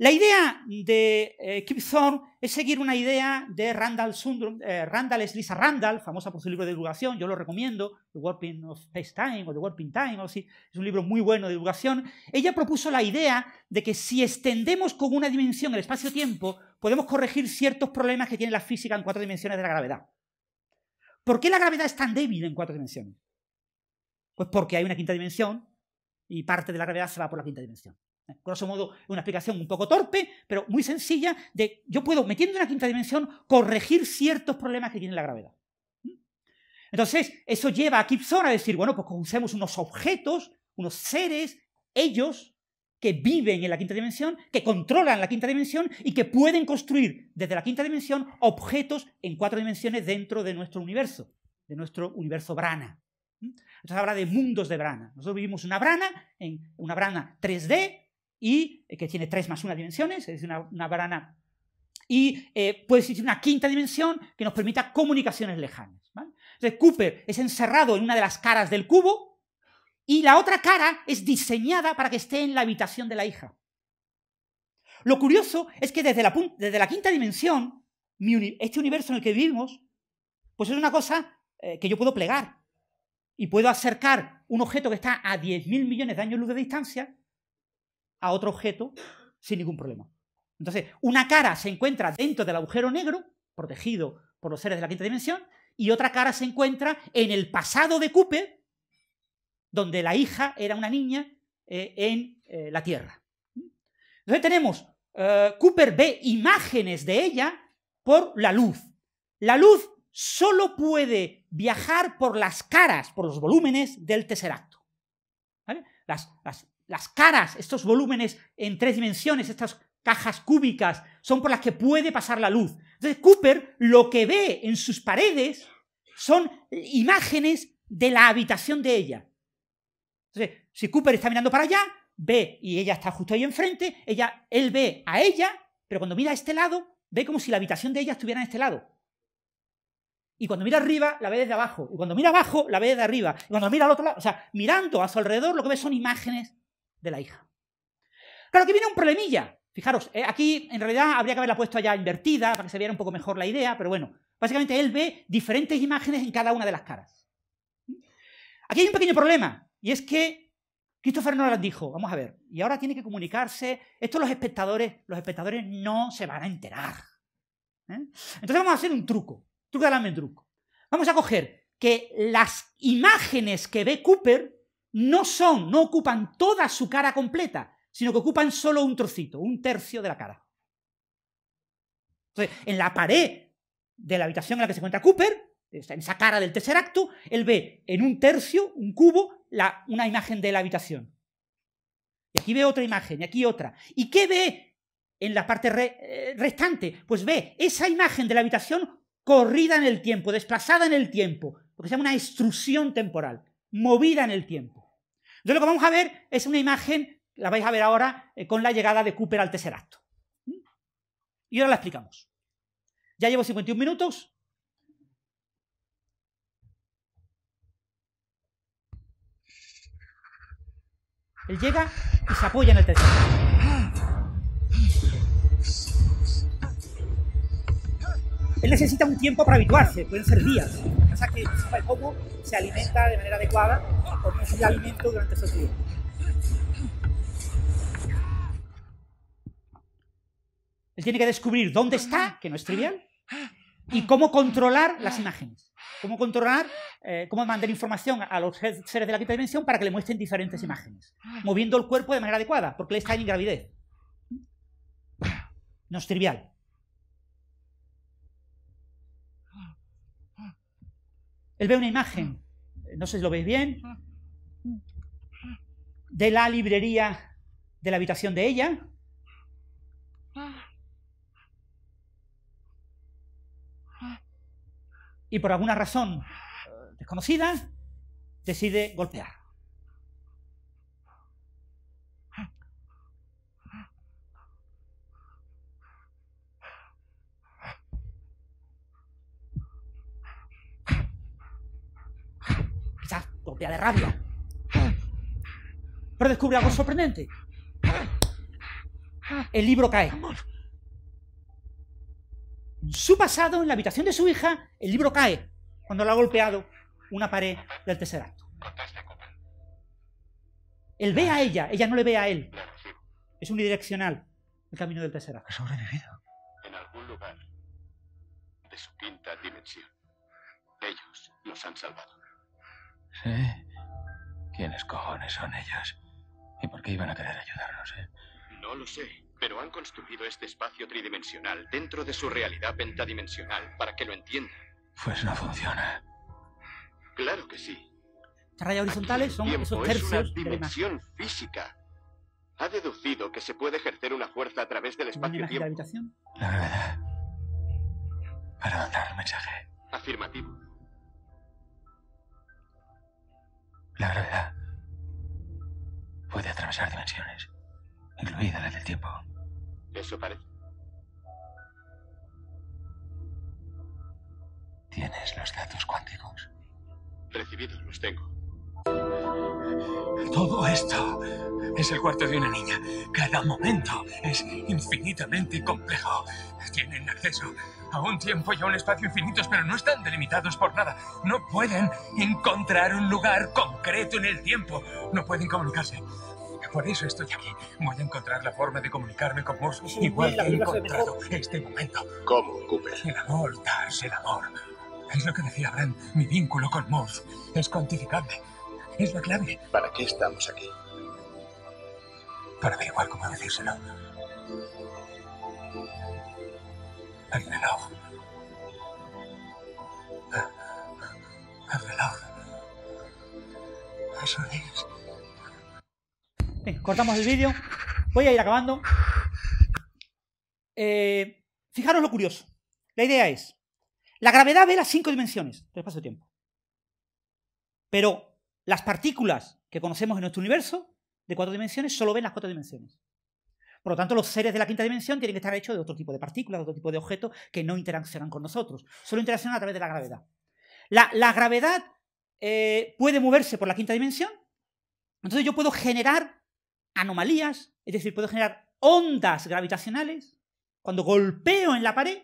La idea de eh, Kip Thorne es seguir una idea de Randall Sundrum. Eh, Randall es Lisa Randall, famosa por su libro de divulgación, yo lo recomiendo, The Warping of Space Time o The Warping Time, o es un libro muy bueno de divulgación. Ella propuso la idea de que si extendemos con una dimensión el espacio-tiempo, podemos corregir ciertos problemas que tiene la física en cuatro dimensiones de la gravedad. ¿Por qué la gravedad es tan débil en cuatro dimensiones? Pues porque hay una quinta dimensión y parte de la gravedad se va por la quinta dimensión. Grosso modo, una explicación un poco torpe, pero muy sencilla, de yo puedo, metiendo en la quinta dimensión, corregir ciertos problemas que tiene la gravedad. Entonces, eso lleva a Thorne a decir, bueno, pues usemos unos objetos, unos seres, ellos, que viven en la quinta dimensión, que controlan la quinta dimensión y que pueden construir desde la quinta dimensión objetos en cuatro dimensiones dentro de nuestro universo, de nuestro universo Brana. Entonces habla de mundos de Brana. Nosotros vivimos una Brana, en una Brana 3D, y eh, que tiene tres más una dimensiones, es una, una barana. Y eh, puede existir una quinta dimensión que nos permita comunicaciones lejanas. ¿vale? Entonces, Cooper es encerrado en una de las caras del cubo y la otra cara es diseñada para que esté en la habitación de la hija. Lo curioso es que desde la, desde la quinta dimensión, este universo en el que vivimos, pues es una cosa eh, que yo puedo plegar. Y puedo acercar un objeto que está a 10.000 millones de años luz de distancia a otro objeto sin ningún problema. Entonces, una cara se encuentra dentro del agujero negro, protegido por los seres de la quinta dimensión, y otra cara se encuentra en el pasado de Cooper, donde la hija era una niña eh, en eh, la Tierra. Entonces tenemos, eh, Cooper ve imágenes de ella por la luz. La luz solo puede viajar por las caras, por los volúmenes del tesseracto. Las, las, las caras, estos volúmenes en tres dimensiones, estas cajas cúbicas, son por las que puede pasar la luz. Entonces Cooper lo que ve en sus paredes son imágenes de la habitación de ella. Entonces, si Cooper está mirando para allá, ve y ella está justo ahí enfrente, ella, él ve a ella, pero cuando mira a este lado, ve como si la habitación de ella estuviera en este lado. Y cuando mira arriba, la ve desde abajo. Y cuando mira abajo, la ve desde arriba. Y cuando mira al otro lado, o sea, mirando a su alrededor, lo que ve son imágenes de la hija. Claro que viene un problemilla. Fijaros, eh, aquí en realidad habría que haberla puesto ya invertida para que se viera un poco mejor la idea, pero bueno, básicamente él ve diferentes imágenes en cada una de las caras. Aquí hay un pequeño problema, y es que Christopher no las dijo, vamos a ver, y ahora tiene que comunicarse, esto los espectadores, los espectadores no se van a enterar. ¿eh? Entonces vamos a hacer un truco, truco de truco. Vamos a coger que las imágenes que ve Cooper no son, no ocupan toda su cara completa, sino que ocupan solo un trocito, un tercio de la cara. Entonces, en la pared de la habitación en la que se encuentra Cooper, en esa cara del tercer acto, él ve en un tercio, un cubo, una imagen de la habitación. Y aquí ve otra imagen, y aquí otra. ¿Y qué ve en la parte eh, restante? Pues ve esa imagen de la habitación corrida en el tiempo, desplazada en el tiempo, lo que se llama una extrusión temporal movida en el tiempo. Entonces lo que vamos a ver es una imagen, la vais a ver ahora, eh, con la llegada de Cooper al tercer acto. ¿Mm? Y ahora la explicamos. Ya llevo 51 minutos. Él llega y se apoya en el tercer acto. Él necesita un tiempo para habituarse, pueden ser días. Lo que pasa es que cómo se alimenta de manera adecuada con ese alimento durante esos días. Él tiene que descubrir dónde está, que no es trivial, y cómo controlar las imágenes. Cómo controlar, eh, cómo mandar información a los seres de la quinta dimensión para que le muestren diferentes imágenes, moviendo el cuerpo de manera adecuada, porque él está en ingravidez. No es trivial. Él ve una imagen, eh, no sé si lo veis bien, de la librería de la habitación de ella. Y por alguna razón eh, desconocida, decide golpear. de rabia. Pero descubre algo sorprendente. El libro cae. En su pasado, en la habitación de su hija, el libro cae cuando lo ha golpeado una pared del tercer acto. Él ve a ella, ella no le ve a él. Es unidireccional el camino del tercer acto. En algún lugar de su quinta dimensión, ellos nos han salvado. ¿Sí? ¿Quiénes cojones son ellos? ¿Y por qué iban a querer ayudarnos, eh? No lo sé, pero han construido este espacio tridimensional dentro de su realidad pentadimensional para que lo entiendan. Pues no funciona. Claro que sí. Las rayas horizontales son esos tercios. Es dimensión física. Ha deducido que se puede ejercer una fuerza a través del espacio-tiempo. La, la Para mandar el mensaje. Afirmativo. La gravedad puede atravesar dimensiones, incluida la del tiempo. Eso parece. ¿Tienes los datos cuánticos? Recibidos, los tengo. Todo esto es el cuarto de una niña. Cada momento es infinitamente complejo. Tienen acceso a un tiempo y a un espacio infinitos, pero no están delimitados por nada. No pueden encontrar un lugar concreto en el tiempo. No pueden comunicarse. Por eso estoy aquí. Voy a encontrar la forma de comunicarme con Morse. igual que he encontrado este momento. ¿Cómo, Cooper? El amor, Tars, el amor. Es lo que decía Bran. Mi vínculo con Morse es cuantificable. Es la clave. ¿Para qué estamos aquí? Para averiguar cómo decírselo. El reloj. El reloj. Eso es. Bien, cortamos el vídeo. Voy a ir acabando. Eh, fijaros lo curioso. La idea es, la gravedad ve las cinco dimensiones del espacio-tiempo. Pero las partículas que conocemos en nuestro universo de cuatro dimensiones solo ven las cuatro dimensiones. Por lo tanto, los seres de la quinta dimensión tienen que estar hechos de otro tipo de partículas, de otro tipo de objetos que no interaccionan con nosotros. Solo interaccionan a través de la gravedad. La, gravedad eh, puede moverse por la quinta dimensión. Entonces yo puedo generar anomalías, es decir, puedo generar ondas gravitacionales. Cuando golpeo en la pared,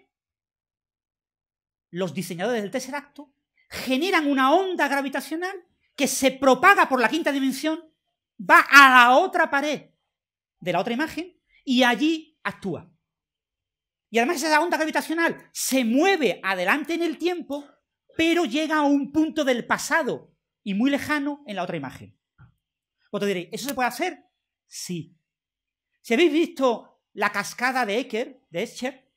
los diseñadores del tercer acto generan una onda gravitacional que se propaga por la quinta dimensión, va a la otra pared de la otra imagen y allí actúa. Y además esa onda gravitacional se mueve adelante en el tiempo, pero llega a un punto del pasado y muy lejano en la otra imagen. te diréis, ¿eso se puede hacer? Sí. Si habéis visto la cascada de Ecker, de Escher,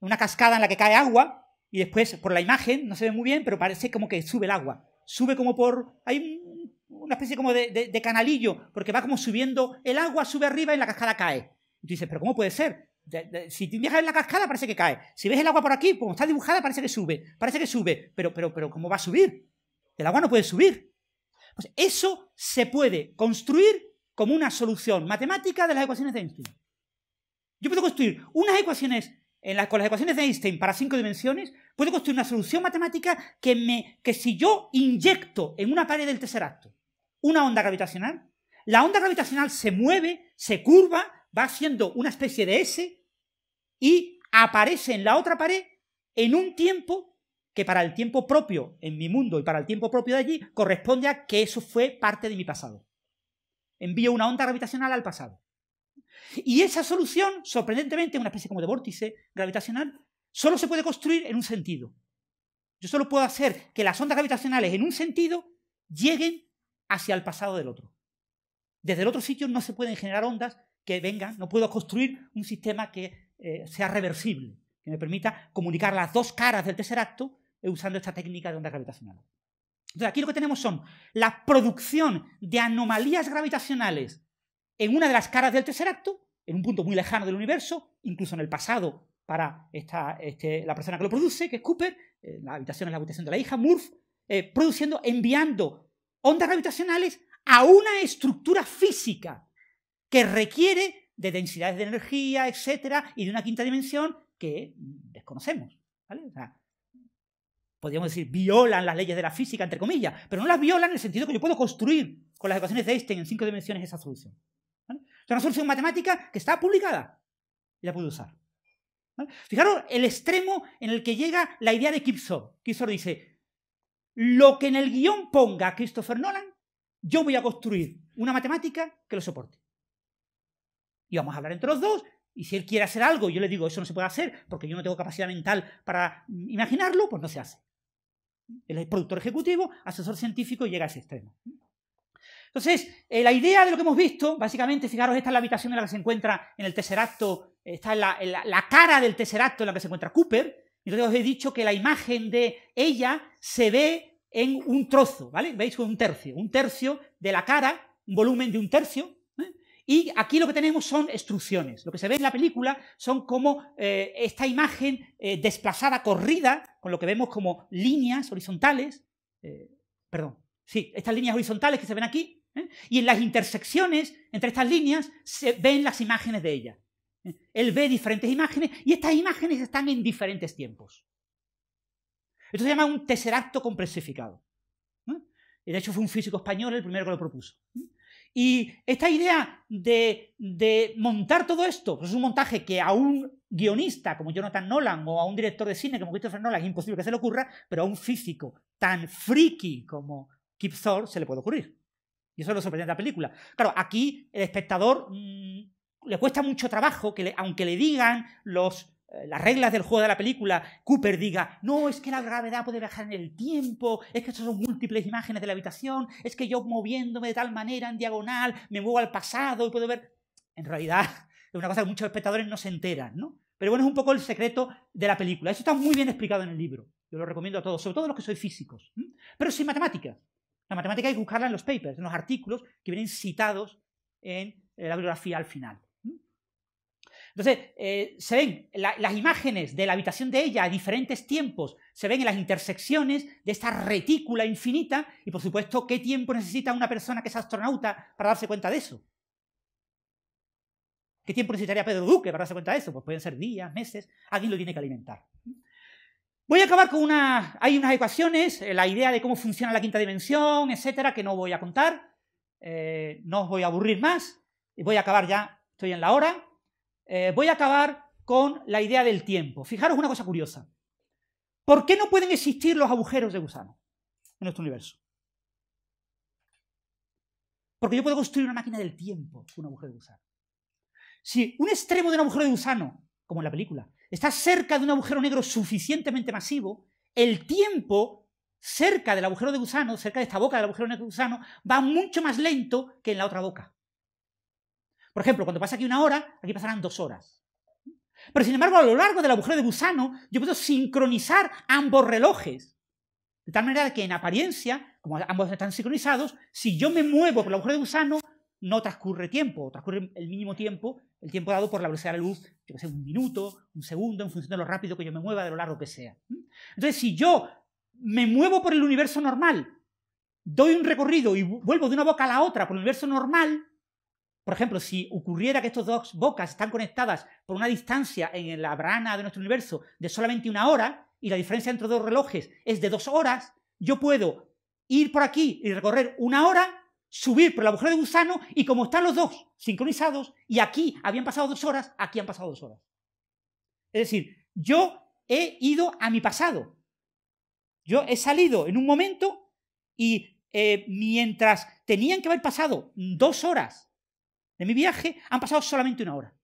una cascada en la que cae agua y después por la imagen, no se ve muy bien, pero parece como que sube el agua sube como por... Hay una especie como de, canalillo, porque va como subiendo, el agua sube arriba y la cascada cae. Y tú dices, pero ¿cómo puede ser? si viajas en la cascada parece que cae. Si ves el agua por aquí, como está dibujada, parece que sube. Parece que sube, pero, pero, pero ¿cómo va a subir? El agua no puede subir. Pues eso se puede construir como una solución matemática de las ecuaciones de Einstein. Yo puedo construir unas ecuaciones con las ecuaciones de Einstein para cinco dimensiones, puedo construir una solución matemática que, me, que si yo inyecto en una pared del tercer acto una onda gravitacional, la onda gravitacional se mueve, se curva, va haciendo una especie de S y aparece en la otra pared en un tiempo que para el tiempo propio en mi mundo y para el tiempo propio de allí corresponde a que eso fue parte de mi pasado. Envío una onda gravitacional al pasado. Y esa solución, sorprendentemente, una especie como de vórtice gravitacional, solo se puede construir en un sentido. Yo solo puedo hacer que las ondas gravitacionales en un sentido lleguen hacia el pasado del otro. Desde el otro sitio no se pueden generar ondas que vengan, no puedo construir un sistema que eh, sea reversible, que me permita comunicar las dos caras del tercer acto eh, usando esta técnica de ondas gravitacionales. Entonces aquí lo que tenemos son la producción de anomalías gravitacionales en una de las caras del tercer acto, en un punto muy lejano del universo, incluso en el pasado para este, la persona que lo produce, que es Cooper, eh, la habitación es la habitación de la hija, Murph, eh, produciendo, enviando ondas gravitacionales a una estructura física que requiere de densidades de energía, etcétera, y de una quinta dimensión que desconocemos. podríamos decir, violan las leyes de la física, entre comillas, pero no las violan en el sentido que yo puedo construir con las ecuaciones de Einstein en cinco dimensiones esa solución una solución matemática que está publicada y la puedo usar. Fijaros el extremo en el que llega la idea de Kipso Kipso dice, lo que en el guión ponga Christopher Nolan, yo voy a construir una matemática que lo soporte. Y vamos a hablar entre los dos, y si él quiere hacer algo, yo le digo, eso no se puede hacer, porque yo no tengo capacidad mental para imaginarlo, pues no se hace. Él es productor ejecutivo, asesor científico y llega a ese extremo. Entonces, eh, la idea de lo que hemos visto, básicamente, fijaros, esta es la habitación en la que se encuentra en el Tesseracto, esta es la, la, cara del Tesseracto en la que se encuentra Cooper. Entonces os he dicho que la imagen de ella se ve en un trozo, ¿vale? ¿Veis? Un tercio, un tercio de la cara, un volumen de un tercio, ¿eh? y aquí lo que tenemos son extrusiones. Lo que se ve en la película son como eh, esta imagen desplazada, corrida, con lo que vemos como líneas horizontales, perdón, sí, estas líneas horizontales que se ven aquí, ¿eh? Y en las intersecciones entre estas líneas se ven las imágenes de ella. ¿eh? Él ve diferentes imágenes y estas imágenes están en diferentes tiempos. Esto se llama un tesseracto compresificado. ¿eh? De hecho, fue un físico español el primero que lo propuso. Y esta idea de, montar todo esto, pues es un montaje que a un guionista como Jonathan Nolan o a un director de cine como Christopher Nolan es imposible que se le ocurra, pero a un físico tan friki como Kip Thor se le puede ocurrir. Y eso es lo sorprendente de la película. Claro, aquí el espectador mm, le cuesta mucho trabajo que, aunque le digan eh, las reglas del juego de la película, Cooper diga, no, es que la gravedad puede viajar en el tiempo, es que estas son múltiples imágenes de la habitación, es que yo moviéndome de tal manera en diagonal, me muevo al pasado y puedo ver... En realidad, es una cosa que muchos espectadores no se enteran, ¿no? Pero bueno, es un poco el secreto de la película. Eso está muy bien explicado en el libro. Yo lo recomiendo a todos, sobre todo a los que soy físicos, pero sin matemáticas. La matemática hay que buscarla en los papers, en los artículos que vienen citados en eh, la bibliografía al final. Entonces, eh, se ven las imágenes de la habitación de ella a diferentes tiempos, se ven en las intersecciones de esta retícula infinita y, por supuesto, qué tiempo necesita una persona que es astronauta para darse cuenta de eso. ¿Qué tiempo necesitaría Pedro Duque para darse cuenta de eso? Pues pueden ser días, meses, alguien lo tiene que alimentar. Voy a acabar con una... Hay unas ecuaciones, eh, la idea de cómo funciona la quinta dimensión, etcétera, que no voy a contar. Eh, no os voy a aburrir más. Y voy a acabar ya, estoy en la hora. Eh, voy a acabar con la idea del tiempo. Fijaros una cosa curiosa. ¿Por qué no pueden existir los agujeros de gusano en nuestro universo? Porque yo puedo construir una máquina del tiempo con un agujero de gusano. Si un extremo de un agujero de gusano, como en la película, ...está cerca de un agujero negro suficientemente masivo, el tiempo cerca del agujero de gusano, cerca de esta boca del agujero negro de gusano, va mucho más lento que en la otra boca. Por ejemplo, cuando pasa aquí una hora, aquí pasarán dos horas. Pero sin embargo, a lo largo del agujero de gusano, yo puedo sincronizar ambos relojes. De tal manera que en apariencia, como ambos están sincronizados, si yo me muevo por el agujero de gusano, no transcurre tiempo, transcurre el mínimo tiempo, el tiempo dado por la velocidad de la luz, que puede ser un minuto, un segundo, en función de lo rápido que yo me mueva, de lo largo que sea. Entonces, si yo me muevo por el universo normal, doy un recorrido y vuelvo de una boca a la otra por el universo normal, por ejemplo, si ocurriera que estas dos bocas están conectadas por una distancia en la brana de nuestro universo de solamente una hora, y la diferencia entre dos relojes es de dos horas, yo puedo ir por aquí y recorrer una hora subir por la mujer de gusano y como están los dos sincronizados y aquí habían pasado dos horas, aquí han pasado dos horas. Es decir, yo he ido a mi pasado. Yo he salido en un momento y eh, mientras tenían que haber pasado dos horas de mi viaje, han pasado solamente una hora.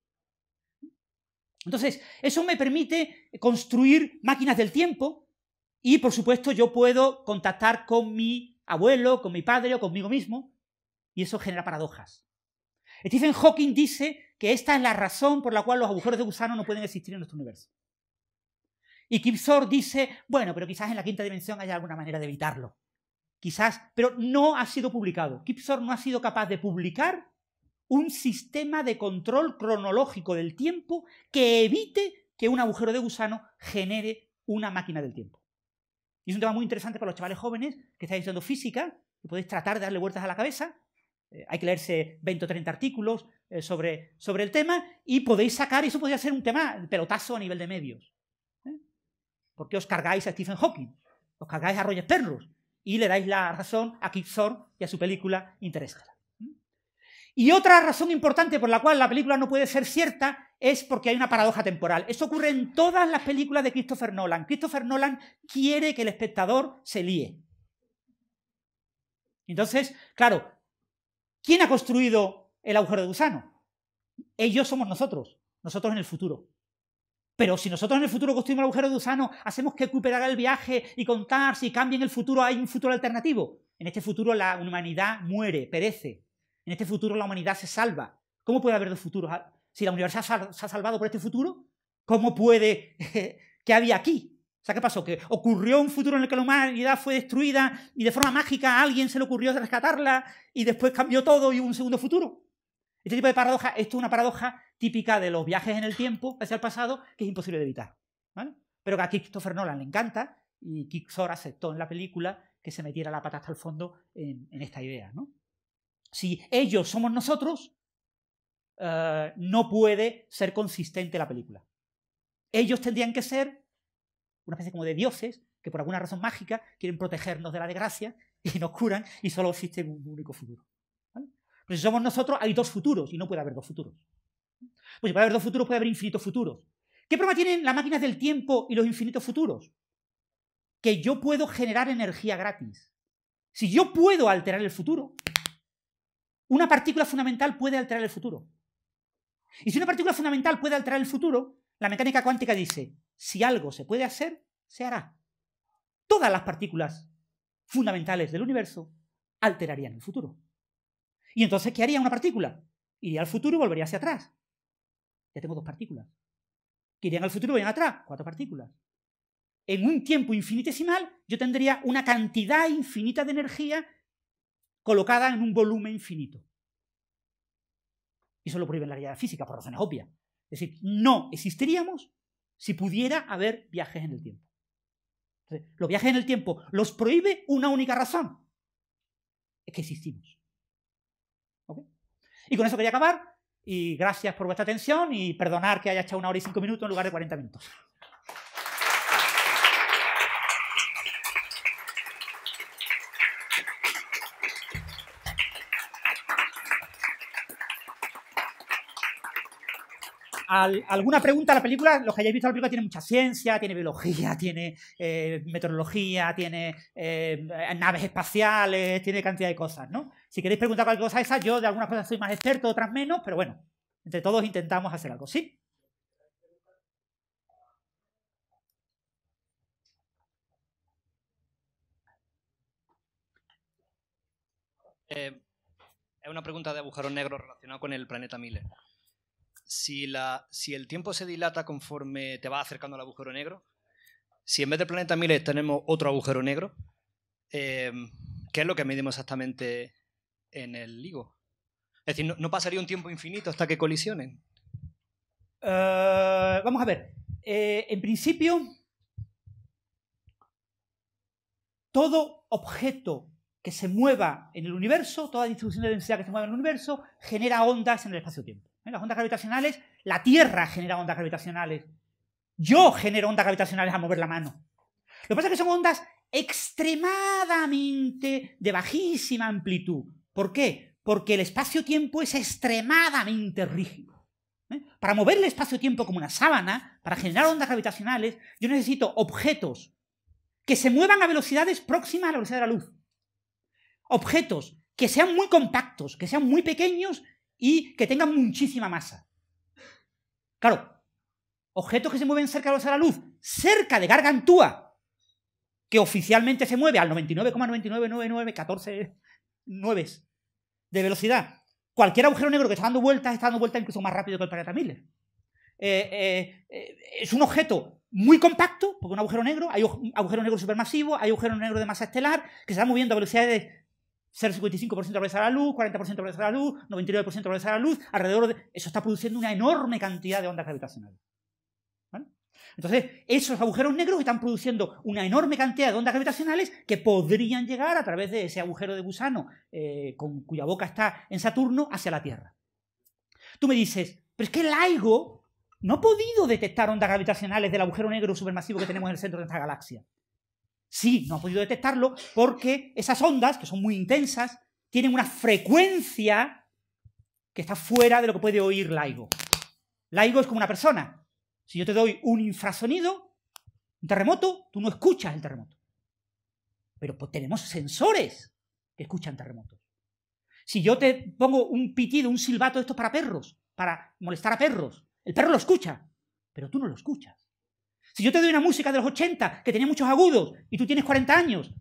Entonces, eso me permite construir máquinas del tiempo y, por supuesto, yo puedo contactar con mi abuelo, con mi padre o conmigo mismo y eso genera paradojas. Stephen Hawking dice que esta es la razón por la cual los agujeros de gusano no pueden existir en nuestro universo. Y Thorne dice, bueno, pero quizás en la quinta dimensión haya alguna manera de evitarlo. Quizás, pero no ha sido publicado. Kipsor no ha sido capaz de publicar un sistema de control cronológico del tiempo que evite que un agujero de gusano genere una máquina del tiempo. Y es un tema muy interesante para los chavales jóvenes que estáis estudiando física, y podéis tratar de darle vueltas a la cabeza, eh, hay que leerse 20 o 30 artículos eh, sobre, sobre el tema y podéis sacar, y eso podría ser un tema pelotazo a nivel de medios. ¿eh? Porque os cargáis a Stephen Hawking, os cargáis a Roger Perros y le dais la razón a Kip Thorne y a su película Interestelar. Y otra razón importante por la cual la película no puede ser cierta es porque hay una paradoja temporal. eso ocurre en todas las películas de Christopher Nolan. Christopher Nolan quiere que el espectador se líe. Entonces, claro, ¿Quién ha construido el agujero de gusano? Ellos somos nosotros, nosotros en el futuro. Pero si nosotros en el futuro construimos el agujero de gusano, hacemos que recuperar el viaje y contar si cambia en el futuro hay un futuro alternativo. En este futuro la humanidad muere, perece. En este futuro la humanidad se salva. ¿Cómo puede haber dos futuros? Si la universidad se ha salvado por este futuro, ¿cómo puede... que había aquí? O sea, ¿qué pasó? ¿Que ocurrió un futuro en el que la humanidad fue destruida y de forma mágica a alguien se le ocurrió rescatarla y después cambió todo y hubo un segundo futuro? Este tipo de paradoja, esto es una paradoja típica de los viajes en el tiempo hacia el pasado que es imposible de evitar. Pero que a Christopher Nolan le encanta y Kixor aceptó en la película que se metiera la pata hasta el fondo en, esta idea. ¿no? Si ellos somos nosotros, eh, no puede ser consistente la película. Ellos tendrían que ser una especie como de dioses que por alguna razón mágica quieren protegernos de la desgracia y nos curan y solo existe un único futuro. Pero pues si somos nosotros, hay dos futuros y no puede haber dos futuros. Pues si puede haber dos futuros, puede haber infinitos futuros. ¿Qué problema tienen las máquinas del tiempo y los infinitos futuros? Que yo puedo generar energía gratis. Si yo puedo alterar el futuro, una partícula fundamental puede alterar el futuro. Y si una partícula fundamental puede alterar el futuro, la mecánica cuántica dice, si algo se puede hacer, se hará. Todas las partículas fundamentales del universo alterarían el futuro. ¿Y entonces qué haría una partícula? Iría al futuro y volvería hacia atrás. Ya tengo dos partículas. Que irían al futuro y vayan atrás. Cuatro partículas. En un tiempo infinitesimal yo tendría una cantidad infinita de energía colocada en un volumen infinito. Y eso lo prohíbe la realidad física por razones obvias. Es decir, no existiríamos si pudiera haber viajes en el tiempo. los viajes en el tiempo los prohíbe una única razón. Es que existimos. Y con eso quería acabar. Y gracias por vuestra atención y perdonar que haya echado una hora y cinco minutos en lugar de cuarenta minutos. alguna pregunta, la película, los que hayáis visto la película, tiene mucha ciencia, tiene biología, tiene eh, meteorología, tiene eh, naves espaciales, tiene cantidad de cosas, ¿no? Si queréis preguntar cualquier cosa esa, yo de algunas cosas soy más experto, otras menos, pero bueno, entre todos intentamos hacer algo, ¿sí? Eh, es una pregunta de agujero negro relacionado con el planeta Miller si, la, si el tiempo se dilata conforme te vas acercando al agujero negro, si en vez del planeta Miles tenemos otro agujero negro, eh, ¿qué es lo que medimos exactamente en el LIGO? Es decir, ¿no, pasaría un tiempo infinito hasta que colisionen? Eh, vamos a ver. Eh, en principio, todo objeto que se mueva en el universo, toda distribución de densidad que se mueva en el universo, genera ondas en el espacio-tiempo. ¿Eh? Las ondas gravitacionales, la Tierra genera ondas gravitacionales. Yo genero ondas gravitacionales a mover la mano. Lo que pasa es que son ondas extremadamente de bajísima amplitud. ¿Por qué? Porque el espacio-tiempo es extremadamente rígido. ¿Eh? Para mover el espacio-tiempo como una sábana, para generar ondas gravitacionales, yo necesito objetos que se muevan a velocidades próximas a la velocidad de la luz. Objetos que sean muy compactos, que sean muy pequeños y que tengan muchísima masa. Claro, objetos que se mueven cerca de la luz, cerca de Gargantúa, que oficialmente se mueve al 99,999914 nueves de velocidad. Cualquier agujero negro que está dando vueltas está dando vueltas incluso más rápido que el planeta Miller. Eh, eh, eh, es un objeto muy compacto, porque un agujero negro, hay agujero negro supermasivo, hay agujero negro de masa estelar, que se están moviendo a velocidades ser 55% regresa a la luz, 40% de a la luz, 99% de a la luz, alrededor de... Eso está produciendo una enorme cantidad de ondas gravitacionales. Entonces, esos agujeros negros están produciendo una enorme cantidad de ondas gravitacionales que podrían llegar a través de ese agujero de gusano eh, con, cuya boca está en Saturno hacia la Tierra. Tú me dices, pero es que el LIGO no ha podido detectar ondas gravitacionales del agujero negro supermasivo que tenemos en el centro de esta galaxia. Sí, no ha podido detectarlo porque esas ondas, que son muy intensas, tienen una frecuencia que está fuera de lo que puede oír Laigo. Laigo es como una persona. Si yo te doy un infrasonido, un terremoto, tú no escuchas el terremoto. Pero pues, tenemos sensores que escuchan terremotos. Si yo te pongo un pitido, un silbato, esto es para perros, para molestar a perros, el perro lo escucha, pero tú no lo escuchas. Si yo te doy una música de los 80 que tenía muchos agudos y tú tienes 40 años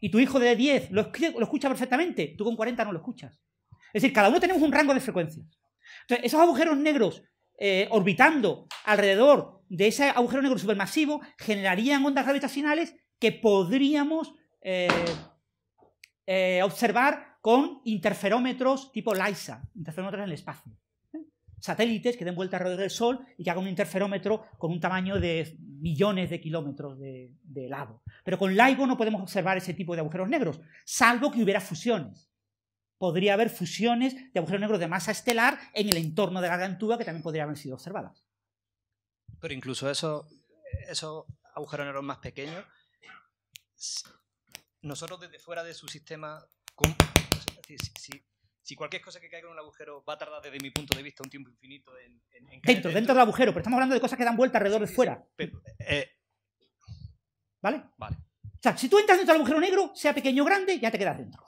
y tu hijo de 10 lo, escucha perfectamente, tú con 40 no lo escuchas. Es decir, cada uno tenemos un rango de frecuencias. Entonces, esos agujeros negros eh, orbitando alrededor de ese agujero negro supermasivo generarían ondas gravitacionales que podríamos eh, eh, observar con interferómetros tipo LISA, interferómetros en el espacio satélites que den vuelta alrededor del Sol y que hagan un interferómetro con un tamaño de millones de kilómetros de, lado. Pero con LIGO no podemos observar ese tipo de agujeros negros, salvo que hubiera fusiones. Podría haber fusiones de agujeros negros de masa estelar en el entorno de la Gargantúa que también podrían haber sido observadas. Pero incluso eso, esos agujeros negros más pequeños, nosotros desde fuera de su sistema, si cualquier cosa que caiga en un agujero va a tardar desde mi punto de vista un tiempo infinito en... en, dentro, dentro, del agujero, pero estamos hablando de cosas que dan vuelta alrededor de fuera. Eh, eh, ¿Vale? Vale. O sea, si tú entras dentro del agujero negro, sea pequeño o grande, ya te quedas dentro.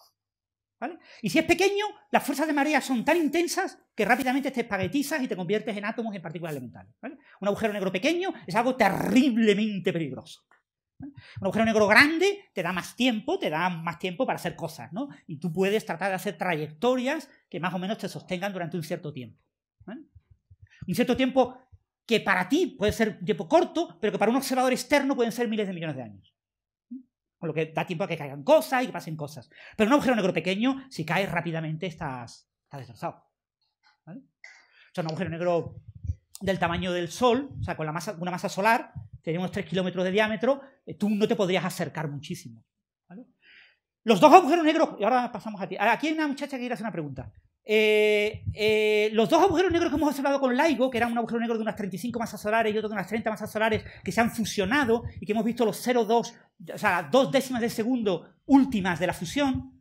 ¿Vale? Y si es pequeño, las fuerzas de marea son tan intensas que rápidamente te espaguetizas y te conviertes en átomos en partículas elementales. Un agujero negro pequeño es algo terriblemente peligroso. Un agujero negro grande te da más tiempo, te da más tiempo para hacer cosas, ¿no? Y tú puedes tratar de hacer trayectorias que más o menos te sostengan durante un cierto tiempo. Un cierto tiempo que para ti puede ser un tiempo corto, pero que para un observador externo pueden ser miles de millones de años. Con lo que da tiempo a que caigan cosas y que pasen cosas. Pero un agujero negro pequeño, si caes rápidamente, estás, destrozado. O sea, un agujero negro del tamaño del Sol, o sea, con la masa, una masa solar, tenemos tres 3 kilómetros de diámetro, eh, tú no te podrías acercar muchísimo. Los dos agujeros negros, y ahora pasamos a ti. aquí hay una muchacha que quiere hacer una pregunta. Eh, eh, los dos agujeros negros que hemos observado con LIGO, que eran un agujero negro de unas 35 masas solares y otro de unas 30 masas solares, que se han fusionado y que hemos visto los 0,2, o sea, las dos décimas de segundo últimas de la fusión,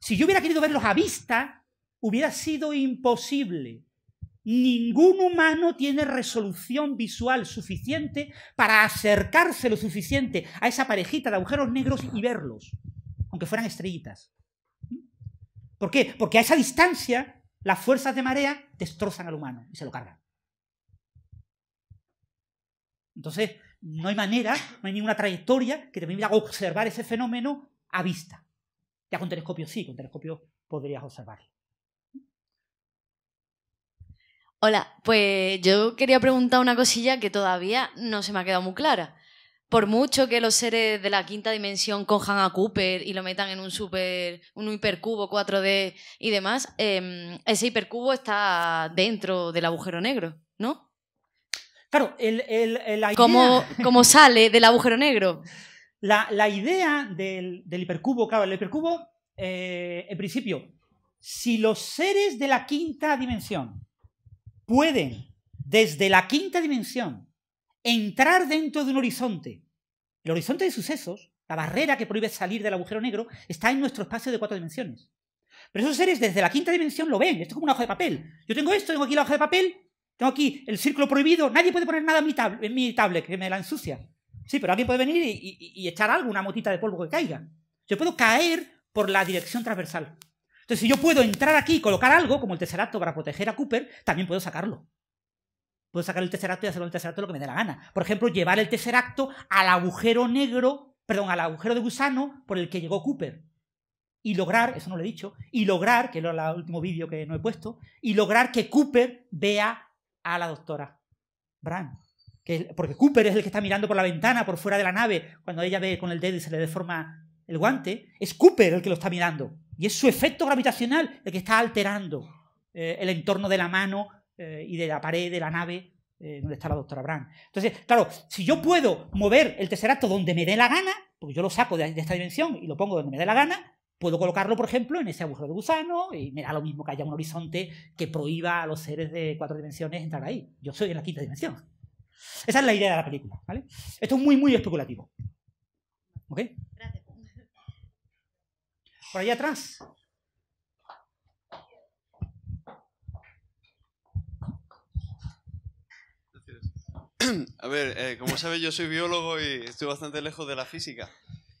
si yo hubiera querido verlos a vista, hubiera sido imposible. Ningún humano tiene resolución visual suficiente para acercarse lo suficiente a esa parejita de agujeros negros y verlos, aunque fueran estrellitas. ¿Por qué? Porque a esa distancia las fuerzas de marea destrozan al humano y se lo cargan. Entonces, no hay manera, no hay ninguna trayectoria que te permita observar ese fenómeno a vista. Ya con telescopio sí, con telescopio podrías observarlo. Hola, pues yo quería preguntar una cosilla que todavía no se me ha quedado muy clara. Por mucho que los seres de la quinta dimensión cojan a Cooper y lo metan en un super, un hipercubo 4D y demás, em, ese hipercubo está dentro del agujero negro, ¿no? Claro, el, idea... ¿Cómo, sale del agujero negro? La, idea del, hipercubo, claro, el hipercubo, eh, en principio, si los seres de la quinta dimensión pueden desde la quinta dimensión entrar dentro de un horizonte. El horizonte de sucesos, la barrera que prohíbe salir del agujero negro, está en nuestro espacio de cuatro dimensiones. Pero esos seres desde la quinta dimensión lo ven, esto es como un hoja de papel. Yo tengo esto, tengo aquí la hoja de papel, tengo aquí el círculo prohibido, nadie puede poner nada en mi, tablet, que me la ensucia. Sí, pero alguien puede venir y echar algo, una motita de polvo que caiga. Yo puedo caer por la dirección transversal. Entonces, si yo puedo entrar aquí y colocar algo, como el tesseracto para proteger a Cooper, también puedo sacarlo. Puedo sacar el tesseracto y hacer el tesseracto lo que me dé la gana. Por ejemplo, llevar el tesseracto al agujero negro, perdón, al agujero de gusano por el que llegó Cooper. Y lograr, eso no lo he dicho, y lograr, que es el último vídeo que no he puesto, y lograr que Cooper vea a la doctora Bran. porque Cooper es el que está mirando por la ventana, por fuera de la nave, cuando ella ve con el dedo y se le deforma el guante, es Cooper el que lo está mirando. Y es su efecto gravitacional el que está alterando eh, el entorno de la mano eh, y de la pared de la nave eh, donde está la doctora Brand. Entonces, claro, si yo puedo mover el tesseracto donde me dé la gana, porque yo lo saco de, esta dimensión y lo pongo donde me dé la gana, puedo colocarlo, por ejemplo, en ese agujero de gusano y me da lo mismo que haya un horizonte que prohíba a los seres de cuatro dimensiones entrar ahí. Yo soy en la quinta dimensión. Esa es la idea de la película, ¿vale? Esto es muy, muy especulativo. ¿Ok? Gracias por allá atrás. A ver, eh, como sabes, yo soy biólogo y estoy bastante lejos de la física.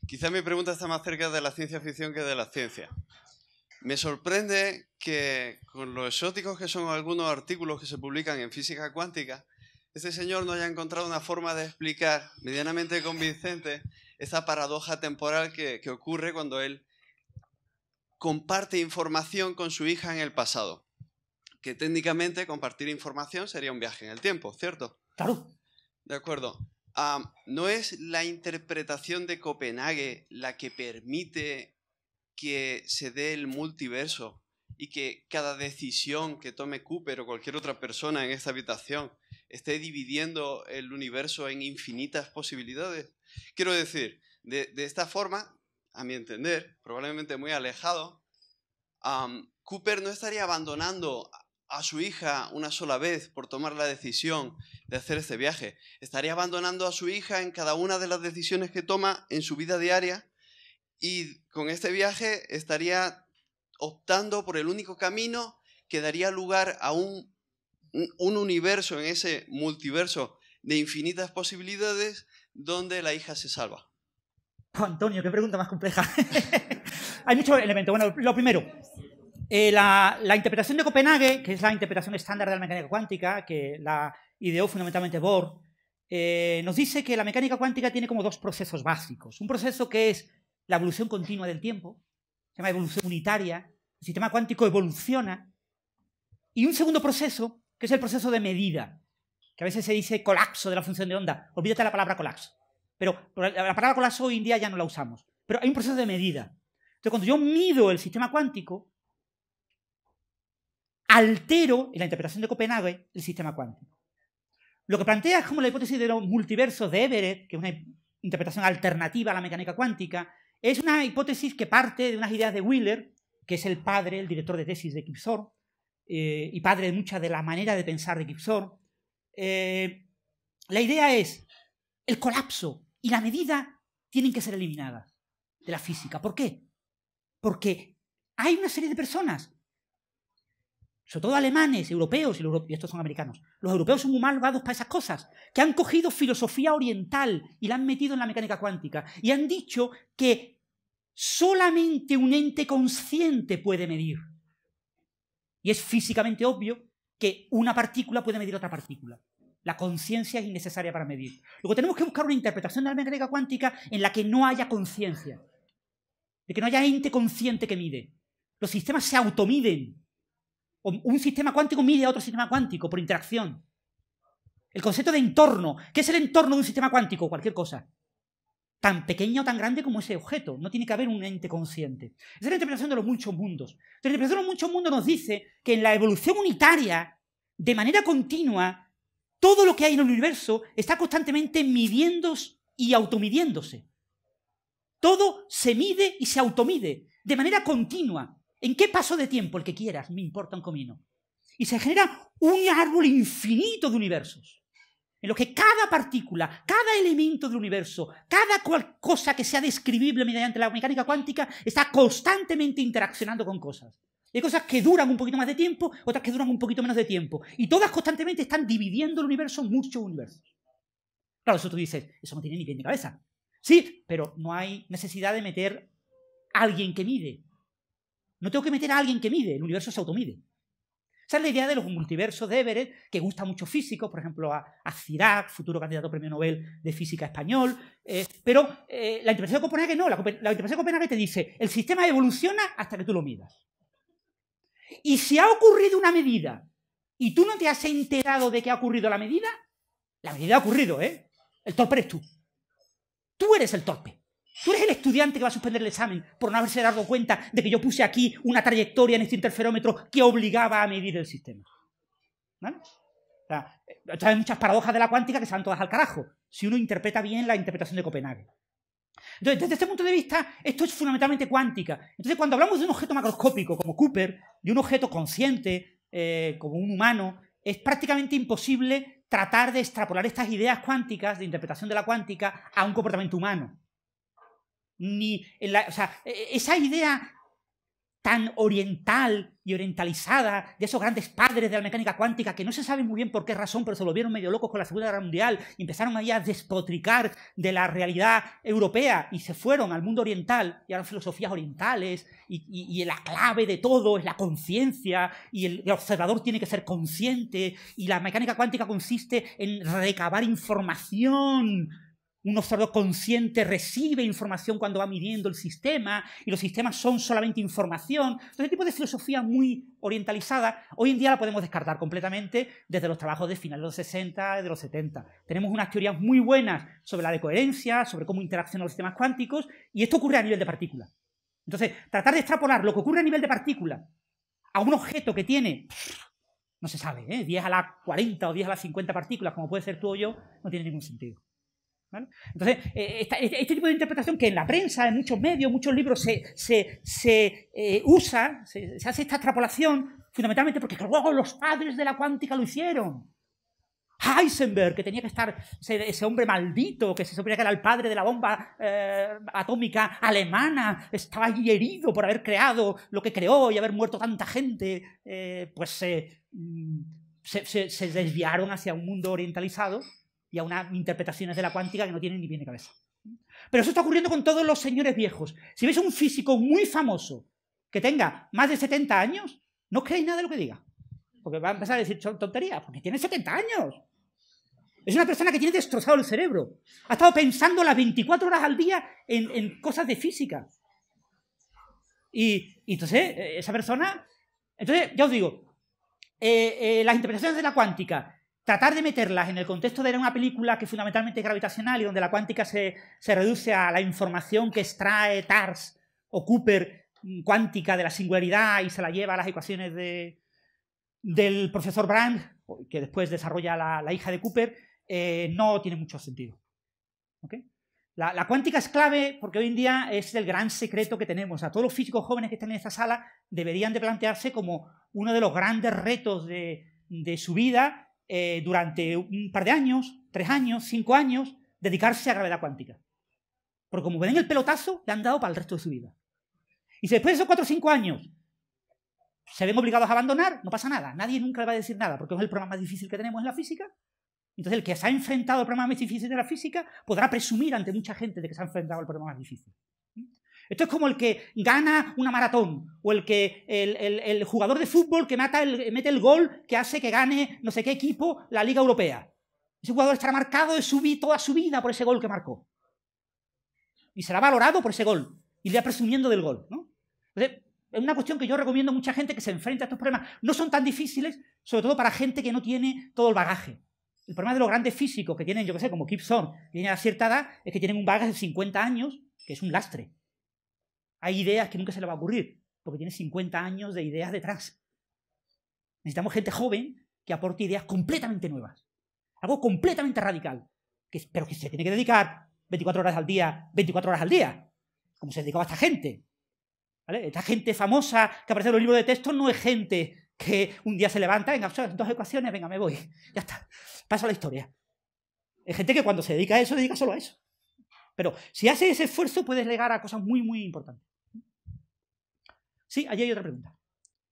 Quizá mi pregunta está más cerca de la ciencia ficción que de la ciencia. Me sorprende que con lo exóticos que son algunos artículos que se publican en física cuántica, este señor no haya encontrado una forma de explicar medianamente convincente esa paradoja temporal que ocurre cuando él comparte información con su hija en el pasado. Que técnicamente compartir información sería un viaje en el tiempo, ¿cierto? Claro. De acuerdo. Ah, ¿No es la interpretación de Copenhague la que permite que se dé el multiverso y que cada decisión que tome Cooper o cualquier otra persona en esta habitación esté dividiendo el universo en infinitas posibilidades? Quiero decir, de esta forma a mi entender, probablemente muy alejado, Cooper no estaría abandonando a su hija una sola vez por tomar la decisión de hacer este viaje. Estaría abandonando a su hija en cada una de las decisiones que toma en su vida diaria y con este viaje estaría optando por el único camino que daría lugar a un universo, en ese multiverso de infinitas posibilidades, donde la hija se salva. Ah, Antonio, qué pregunta más compleja. Hay muchos elementos. Bueno, lo primero, eh, la, interpretación de Copenhague, que es la interpretación estándar de la mecánica cuántica, que la ideó fundamentalmente Bohr, eh, nos dice que la mecánica cuántica tiene como dos procesos básicos. Un proceso que es la evolución continua del tiempo, se llama evolución unitaria, el sistema cuántico evoluciona, y un segundo proceso, que es el proceso de medida, que a veces se dice colapso de la función de onda. Olvídate la palabra colapso. Pero la palabra colapso hoy en día ya no la usamos. Pero hay un proceso de medida. Entonces, cuando yo mido el sistema cuántico, altero, en la interpretación de Copenhague, el sistema cuántico. Lo que plantea es como la hipótesis de los multiversos de Everett, que es una interpretación alternativa a la mecánica cuántica, es una hipótesis que parte de unas ideas de Wheeler, que es el padre, el director de tesis de Kipsor, eh, y padre de mucha de la manera de pensar de Kipsor. Eh, la idea es el colapso, y la medida tienen que ser eliminadas de la física. ¿Por qué? Porque hay una serie de personas, sobre todo alemanes, europeos, y estos son americanos, los europeos son muy malvados para esas cosas, que han cogido filosofía oriental y la han metido en la mecánica cuántica y han dicho que solamente un ente consciente puede medir. Y es físicamente obvio que una partícula puede medir otra partícula. La conciencia es innecesaria para medir. Luego tenemos que buscar una interpretación de la mecánica cuántica en la que no haya conciencia, de que no haya ente consciente que mide. Los sistemas se automiden. Un sistema cuántico mide a otro sistema cuántico por interacción. El concepto de entorno. ¿Qué es el entorno de un sistema cuántico? Cualquier cosa. Tan pequeño o tan grande como ese objeto. No tiene que haber un ente consciente. Esa es la interpretación de los muchos mundos. La interpretación de los muchos mundos nos dice que en la evolución unitaria, de manera continua, todo lo que hay en el universo está constantemente midiéndose y automidiéndose. Todo se mide y se automide de manera continua. ¿En qué paso de tiempo? El que quieras, me importa un comino. Y se genera un árbol infinito de universos, en los que cada partícula, cada elemento del universo, cada cual cosa que sea describible mediante la mecánica cuántica, está constantemente interaccionando con cosas hay cosas que duran un poquito más de tiempo, otras que duran un poquito menos de tiempo. Y todas constantemente están dividiendo el universo en muchos universos. Claro, eso tú dices, eso no tiene ni pie ni cabeza. Sí, pero no hay necesidad de meter a alguien que mide. No tengo que meter a alguien que mide, el universo se automide. Esa es la idea de los multiversos de Everett, que gusta mucho físicos, por ejemplo, a, a Cirac, futuro candidato a premio Nobel de física español. Eh, pero eh, la interpretación de Copenhague no, la, la interpretación de Copenhague te dice, el sistema evoluciona hasta que tú lo midas. Y si ha ocurrido una medida y tú no te has enterado de que ha ocurrido la medida, la medida ha ocurrido, ¿eh? El torpe eres tú. Tú eres el torpe. Tú eres el estudiante que va a suspender el examen por no haberse dado cuenta de que yo puse aquí una trayectoria en este interferómetro que obligaba a medir el sistema. ¿Vale? O sea, eh, hay muchas paradojas de la cuántica que se van todas al carajo, si uno interpreta bien la interpretación de Copenhague. Entonces, desde este punto de vista, esto es fundamentalmente cuántica. Entonces, cuando hablamos de un objeto macroscópico como Cooper, de un objeto consciente eh, como un humano, es prácticamente imposible tratar de extrapolar estas ideas cuánticas, de interpretación de la cuántica, a un comportamiento humano. Ni o sea, e, e, esa idea tan oriental y orientalizada de esos grandes padres de la mecánica cuántica que no se sabe muy bien por qué razón, pero se lo vieron medio locos con la Segunda Guerra Mundial y empezaron ahí a despotricar de la realidad europea y se fueron al mundo oriental y las filosofías orientales y, la clave de todo es la conciencia y el observador tiene que ser consciente y la mecánica cuántica consiste en recabar información un observador consciente recibe información cuando va midiendo el sistema y los sistemas son solamente información. Este tipo de filosofía muy orientalizada hoy en día la podemos descartar completamente desde los trabajos de finales de los 60 y de los 70. Tenemos unas teorías muy buenas sobre la decoherencia, sobre cómo interaccionan los sistemas cuánticos y esto ocurre a nivel de partícula. Entonces, tratar de extrapolar lo que ocurre a nivel de partícula a un objeto que tiene, no se sabe, ¿eh? 10 a la 40 o 10 a la 50 partículas, como puede ser tú o yo, no tiene ningún sentido. Entonces, eh, este, este, tipo de interpretación que en la prensa, en muchos medios, muchos libros se, eh, usa, se, hace esta extrapolación, fundamentalmente porque luego los padres de la cuántica lo hicieron. Heisenberg, que tenía que estar ese, hombre maldito, que se suponía que era el padre de la bomba eh, atómica alemana, estaba allí herido por haber creado lo que creó y haber muerto tanta gente, pues mm, se desviaron hacia un mundo orientalizado y a unas interpretaciones de la cuántica que no tienen ni pie de cabeza. Pero eso está ocurriendo con todos los señores viejos. Si veis a un físico muy famoso que tenga más de 70 años, no creéis nada de lo que diga. Porque va a empezar a decir tonterías, porque tiene 70 años. Es una persona que tiene destrozado el cerebro. Ha estado pensando las 24 horas al día en, cosas de física. Y, entonces, eh, esa persona... Entonces, ya os digo, eh, eh, las interpretaciones de la cuántica tratar de meterlas en el contexto de una película que fundamentalmente es gravitacional y donde la cuántica se, reduce a la información que extrae TARS o Cooper mm, cuántica de la singularidad y se la lleva a las ecuaciones de, del profesor Brand, que después desarrolla la, la hija de Cooper, eh, no tiene mucho sentido. La, cuántica es clave porque hoy en día es el gran secreto que tenemos. A todos los físicos jóvenes que están en esta sala deberían de plantearse como uno de los grandes retos de, de su vida eh, durante un par de años, tres años, cinco años, dedicarse a gravedad cuántica. Porque como ven el pelotazo, le han dado para el resto de su vida. Y si después de esos cuatro o cinco años se ven obligados a abandonar, no pasa nada. Nadie nunca le va a decir nada, porque es el problema más difícil que tenemos en la física. Entonces, el que se ha enfrentado al problema más difícil de la física podrá presumir ante mucha gente de que se ha enfrentado al problema más difícil. Esto es como el que gana una maratón, o el que el, jugador de fútbol que mata mete el gol que hace que gane no sé qué equipo la Liga Europea. Ese jugador estará marcado de su, toda su vida por ese gol que marcó. Y será valorado por ese gol. Y le presumiendo del gol. Entonces, es una cuestión que yo recomiendo a mucha gente que se enfrente a estos problemas. No son tan difíciles, sobre todo para gente que no tiene todo el bagaje. El problema de los grandes físicos que tienen, yo qué sé, como Gibson, que tienen a cierta edad, es que tienen un bagaje de 50 años, que es un lastre. Hay ideas que nunca se le va a ocurrir, porque tiene 50 años de ideas detrás. Necesitamos gente joven que aporte ideas completamente nuevas. Algo completamente radical, que, pero que se tiene que dedicar 24 horas al día, 24 horas al día, como se dedicaba a esta gente. Esta gente famosa que aparece en los libros de texto no es gente que un día se levanta, venga, dos ecuaciones, venga, me voy. Ya está. Paso a la historia. Es gente que cuando se dedica a eso, se dedica solo a eso. Pero si hace ese esfuerzo, puedes llegar a cosas muy, muy importantes. Sí, allí hay otra pregunta.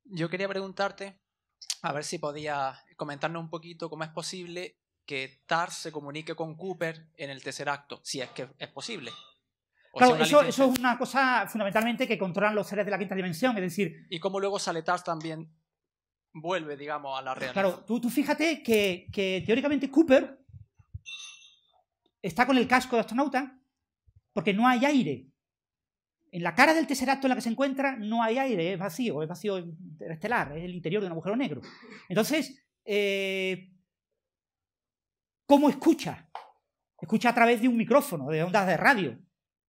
Yo quería preguntarte, a ver si podías comentarnos un poquito cómo es posible que TARS se comunique con Cooper en el tercer acto, si es que es posible. claro, eso, es una cosa fundamentalmente que controlan los seres de la quinta dimensión, es decir... Y cómo luego sale TARS también vuelve, digamos, a la realidad. Claro, tú, fíjate que, que, teóricamente Cooper está con el casco de astronauta porque no hay aire. En la cara del tesseracto en la que se encuentra no hay aire, es vacío, es vacío estelar, es el interior de un agujero negro. Entonces, eh, ¿cómo escucha? Escucha a través de un micrófono, de ondas de radio.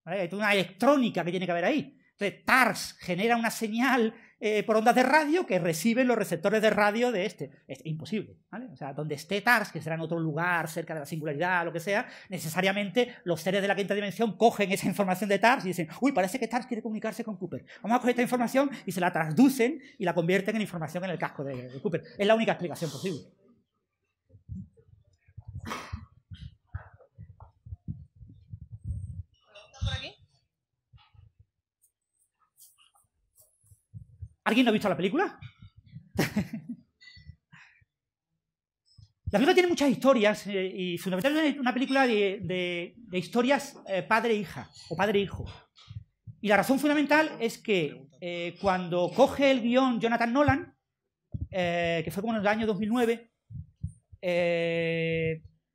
¿vale? una electrónica que tiene que haber ahí. Entonces, TARS genera una señal eh, por ondas de radio que reciben los receptores de radio de este. Es este, imposible, O sea, donde esté TARS, que será en otro lugar, cerca de la singularidad, lo que sea, necesariamente los seres de la quinta dimensión cogen esa información de TARS y dicen, uy, parece que TARS quiere comunicarse con Cooper. Vamos a coger esta información y se la traducen y la convierten en información en el casco de, Cooper. Es la única explicación posible. por ¿Alguien no ha visto la película? la película tiene muchas historias eh, y fundamentalmente es una película de, historias eh, padre-hija e o padre-hijo. E y la razón fundamental es que eh, cuando coge el guión Jonathan Nolan, que fue como en el año 2009,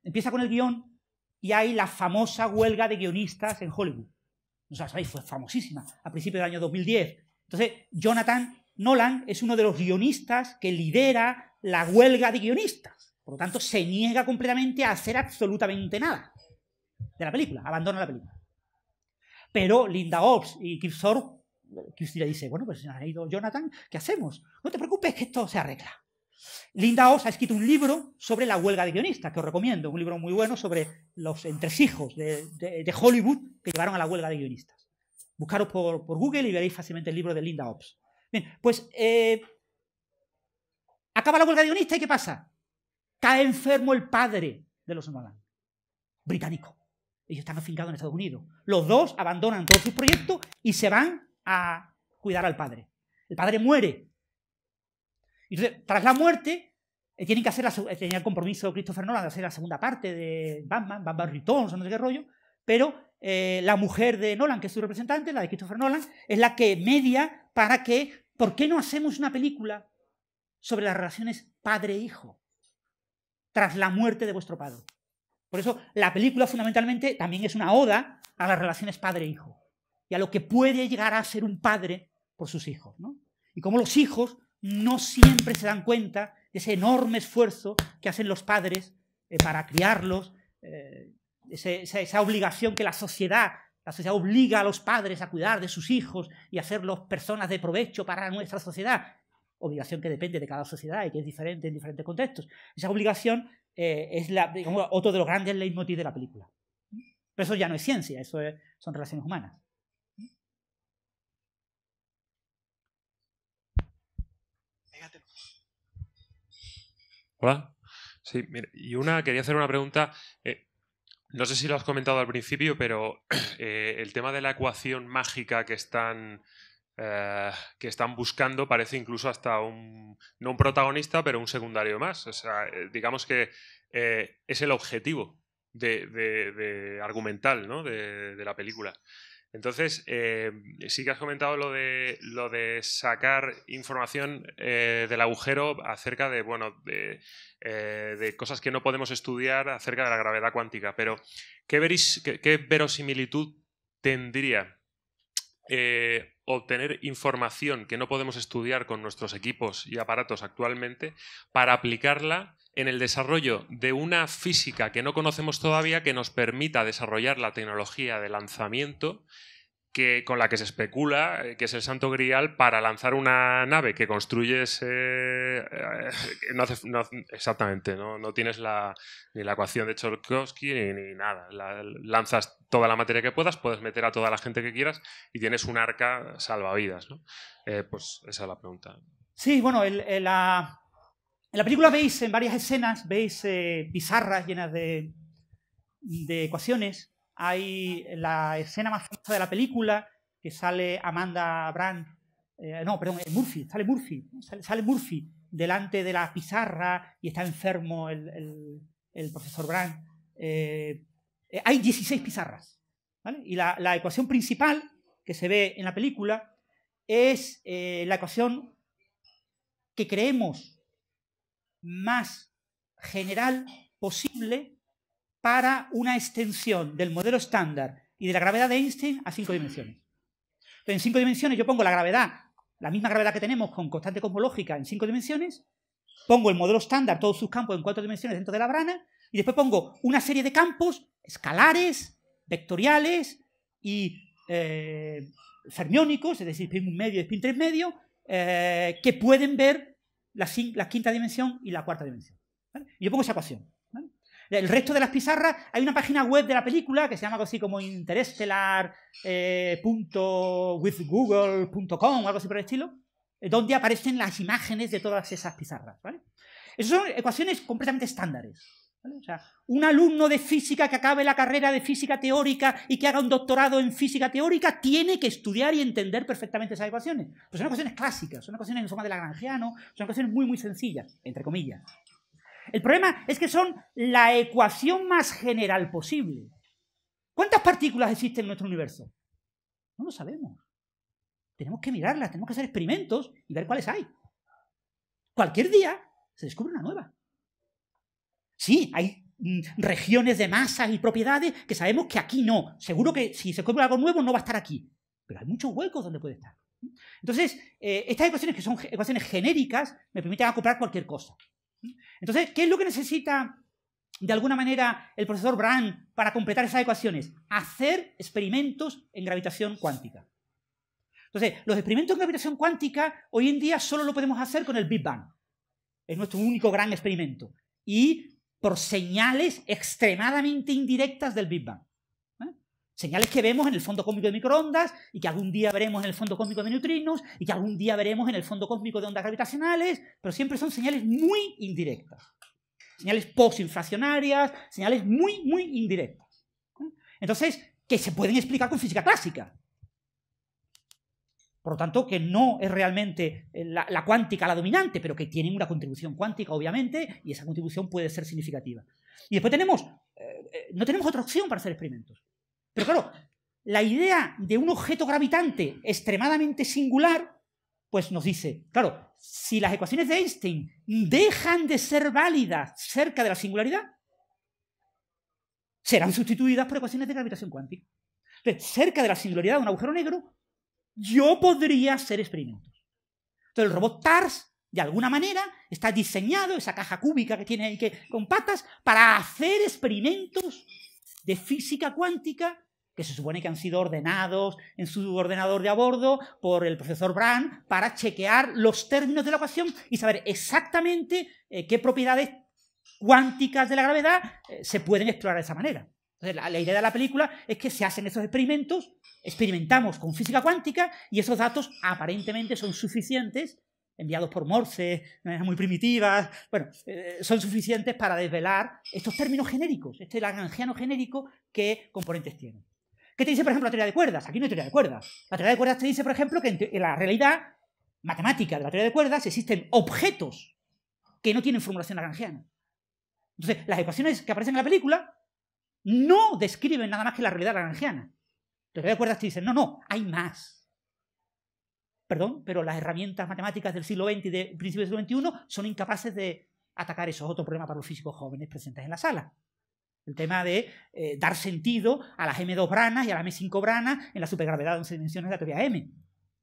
empieza con el guión y hay la famosa huelga de guionistas en Hollywood. No sabéis, fue famosísima a principios del año 2010 entonces, Jonathan Nolan es uno de los guionistas que lidera la huelga de guionistas. Por lo tanto, se niega completamente a hacer absolutamente nada de la película, abandona la película. Pero Linda Ops y Kip Thorpe, le dice, bueno, pues ha ido Jonathan, ¿qué hacemos? No te preocupes que esto se arregla. Linda Ops ha escrito un libro sobre la huelga de guionistas, que os recomiendo, un libro muy bueno sobre los entresijos de Hollywood que llevaron a la huelga de guionistas. Buscaros por, Google y veréis fácilmente el libro de Linda Ops. Bien, pues eh, acaba la huelga de guionista y ¿qué pasa? Cae enfermo el padre de los Nolan, británico. Ellos están afincados en Estados Unidos. Los dos abandonan todos sus proyectos y se van a cuidar al padre. El padre muere. Y entonces, tras la muerte, eh, tienen que hacer eh, tenía el compromiso de Christopher Nolan de hacer la segunda parte de Batman, Batman Returns, no sé qué rollo, pero eh, la mujer de Nolan, que es su representante, la de Christopher Nolan, es la que media para que, ¿por qué no hacemos una película sobre las relaciones padre-hijo tras la muerte de vuestro padre? Por eso la película fundamentalmente también es una oda a las relaciones padre-hijo y a lo que puede llegar a ser un padre por sus hijos. ¿no? Y como los hijos no siempre se dan cuenta de ese enorme esfuerzo que hacen los padres eh, para criarlos, eh, esa, obligación que la sociedad la sociedad obliga a los padres a cuidar de sus hijos y a hacerlos personas de provecho para nuestra sociedad. Obligación que depende de cada sociedad y que es diferente en diferentes contextos. Esa obligación eh, es otro de los grandes leitmotiv de la película. Pero eso ya no es ciencia, eso son relaciones humanas. Hola. Sí, y una, quería hacer una pregunta. Eh, no sé si lo has comentado al principio, pero eh, el tema de la ecuación mágica que están, eh, que están buscando parece incluso hasta un, no un protagonista, pero un secundario más. O sea, eh, digamos que es el objetivo de, de, de argumental ¿no? de, de la película. Entonces, eh, sí que has comentado lo de, lo de sacar información eh, del agujero acerca de, bueno, de, eh, de, cosas que no podemos estudiar acerca de la gravedad cuántica, pero ¿qué, veris, qué verosimilitud tendría obtener información que no podemos estudiar con nuestros equipos y aparatos actualmente para aplicarla en el desarrollo de una física que no conocemos todavía que nos permita desarrollar la tecnología de lanzamiento que, con la que se especula eh, que es el santo grial para lanzar una nave que construyes eh, exactamente no, tienes la, ni la ecuación de Tcholkovsky ni, nada lanzas toda la materia que puedas puedes meter a toda la gente que quieras y tienes un arca salvavidas ¿no? Eh, pues esa es la pregunta sí bueno la en la película veis, en varias escenas, veis pizarras eh, llenas de, de ecuaciones. Hay la escena más famosa de la película, que sale Amanda Brandt, eh, no, perdón, eh, Murphy, sale Murphy, sale, Murphy delante de la pizarra y está enfermo el, profesor Brandt. hay 16 pizarras, Y la, ecuación principal que se ve en la película es la ecuación que creemos más general posible para una extensión del modelo estándar y de la gravedad de Einstein a cinco dimensiones. en cinco dimensiones yo pongo la gravedad, la misma gravedad que tenemos con constante cosmológica en cinco dimensiones, pongo el modelo estándar, todos sus campos en cuatro dimensiones dentro de la brana, y después pongo una serie de campos escalares, vectoriales y eh, fermiónicos, es decir, spin 1 medio y spin 3 medio, eh, que pueden ver la, quinta dimensión y la cuarta dimensión. Y yo pongo esa ecuación. El resto de las pizarras, hay una página web de la película que se llama algo así como interestelar.withgoogle.com eh, o algo así por el estilo, eh, donde aparecen las imágenes de todas esas pizarras. Esas son ecuaciones completamente estándares un alumno de física que acabe la carrera de física teórica y que haga un doctorado en física teórica tiene que estudiar y entender perfectamente esas ecuaciones. Pues son ecuaciones clásicas, son ecuaciones en forma de Lagrangiano, son ecuaciones muy, muy sencillas, entre comillas. El problema es que son la ecuación más general posible. ¿Cuántas partículas existen en nuestro universo? No lo sabemos. Tenemos que mirarlas, tenemos que hacer experimentos y ver cuáles hay. Cualquier día se descubre una nueva. Sí, hay mm, regiones de masas y propiedades que sabemos que aquí no. Seguro que si se compra algo nuevo no va a estar aquí. Pero hay muchos huecos donde puede estar. Entonces, eh, estas ecuaciones que son ecuaciones genéricas me permiten acoplar cualquier cosa. Entonces, ¿qué es lo que necesita de alguna manera el profesor Brand para completar esas ecuaciones? Hacer experimentos en gravitación cuántica. Entonces, los experimentos en gravitación cuántica hoy en día solo lo podemos hacer con el Big Bang. Es nuestro único gran experimento. Y por señales extremadamente indirectas del Big Bang. ¿eh? Señales que vemos en el fondo cósmico de microondas y que algún día veremos en el fondo cósmico de neutrinos y que algún día veremos en el fondo cósmico de ondas gravitacionales, pero siempre son señales muy indirectas. Señales posinflacionarias, señales muy, muy indirectas. ¿eh? Entonces, que se pueden explicar con física clásica. Por lo tanto, que no es realmente eh, la, cuántica la dominante, pero que tiene una contribución cuántica, obviamente, y esa contribución puede ser significativa. Y después tenemos, eh, eh, no tenemos otra opción para hacer experimentos. Pero claro, la idea de un objeto gravitante extremadamente singular, pues nos dice, claro, si las ecuaciones de Einstein dejan de ser válidas cerca de la singularidad, serán sustituidas por ecuaciones de gravitación cuántica. Entonces, cerca de la singularidad de un agujero negro, yo podría hacer experimentos. Entonces el robot TARS, de alguna manera, está diseñado, esa caja cúbica que tiene ahí que, con patas, para hacer experimentos de física cuántica que se supone que han sido ordenados en su ordenador de a bordo por el profesor Brand para chequear los términos de la ecuación y saber exactamente eh, qué propiedades cuánticas de la gravedad eh, se pueden explorar de esa manera. Entonces, la, idea de la película es que se hacen esos experimentos, experimentamos con física cuántica y esos datos aparentemente son suficientes, enviados por Morse, muy primitivas, bueno, eh, son suficientes para desvelar estos términos genéricos, este lagrangiano genérico que componentes tienen. ¿Qué te dice, por ejemplo, la teoría de cuerdas? Aquí no hay teoría de cuerdas. La teoría de cuerdas te dice, por ejemplo, que en la realidad matemática de la teoría de cuerdas existen objetos que no tienen formulación lagrangiana. Entonces, las ecuaciones que aparecen en la película no describen nada más que la realidad lagrangiana. ¿Te de acuerdas que dicen, no, no, hay más. Perdón, pero las herramientas matemáticas del siglo XX y del principio del siglo XXI son incapaces de atacar esos otros otro problema para los físicos jóvenes presentes en la sala. El tema de eh, dar sentido a las M2 branas y a las M5 branas en la supergravedad de 11 dimensiones de la teoría M.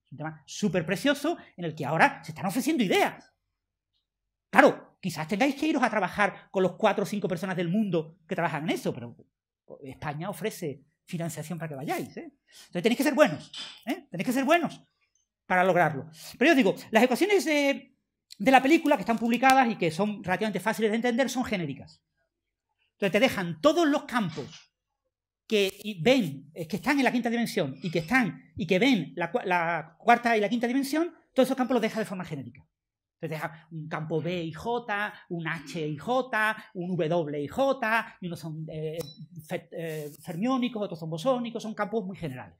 Es un tema súper precioso en el que ahora se están ofreciendo ideas. Claro, quizás tengáis que iros a trabajar con los cuatro o cinco personas del mundo que trabajan en eso, pero España ofrece financiación para que vayáis. ¿eh? Entonces tenéis que ser buenos, ¿eh? tenéis que ser buenos para lograrlo. Pero yo digo, las ecuaciones de, la película que están publicadas y que son relativamente fáciles de entender son genéricas. Entonces te dejan todos los campos que ven, eh, que están en la quinta dimensión y que están y que ven la, cuarta y la quinta dimensión, todos esos campos los deja de forma genérica. Entonces un campo B mm. y J, un H y J, un W y J, y unos son eh, eh, fermiónicos, otros son bosónicos, son campos muy generales.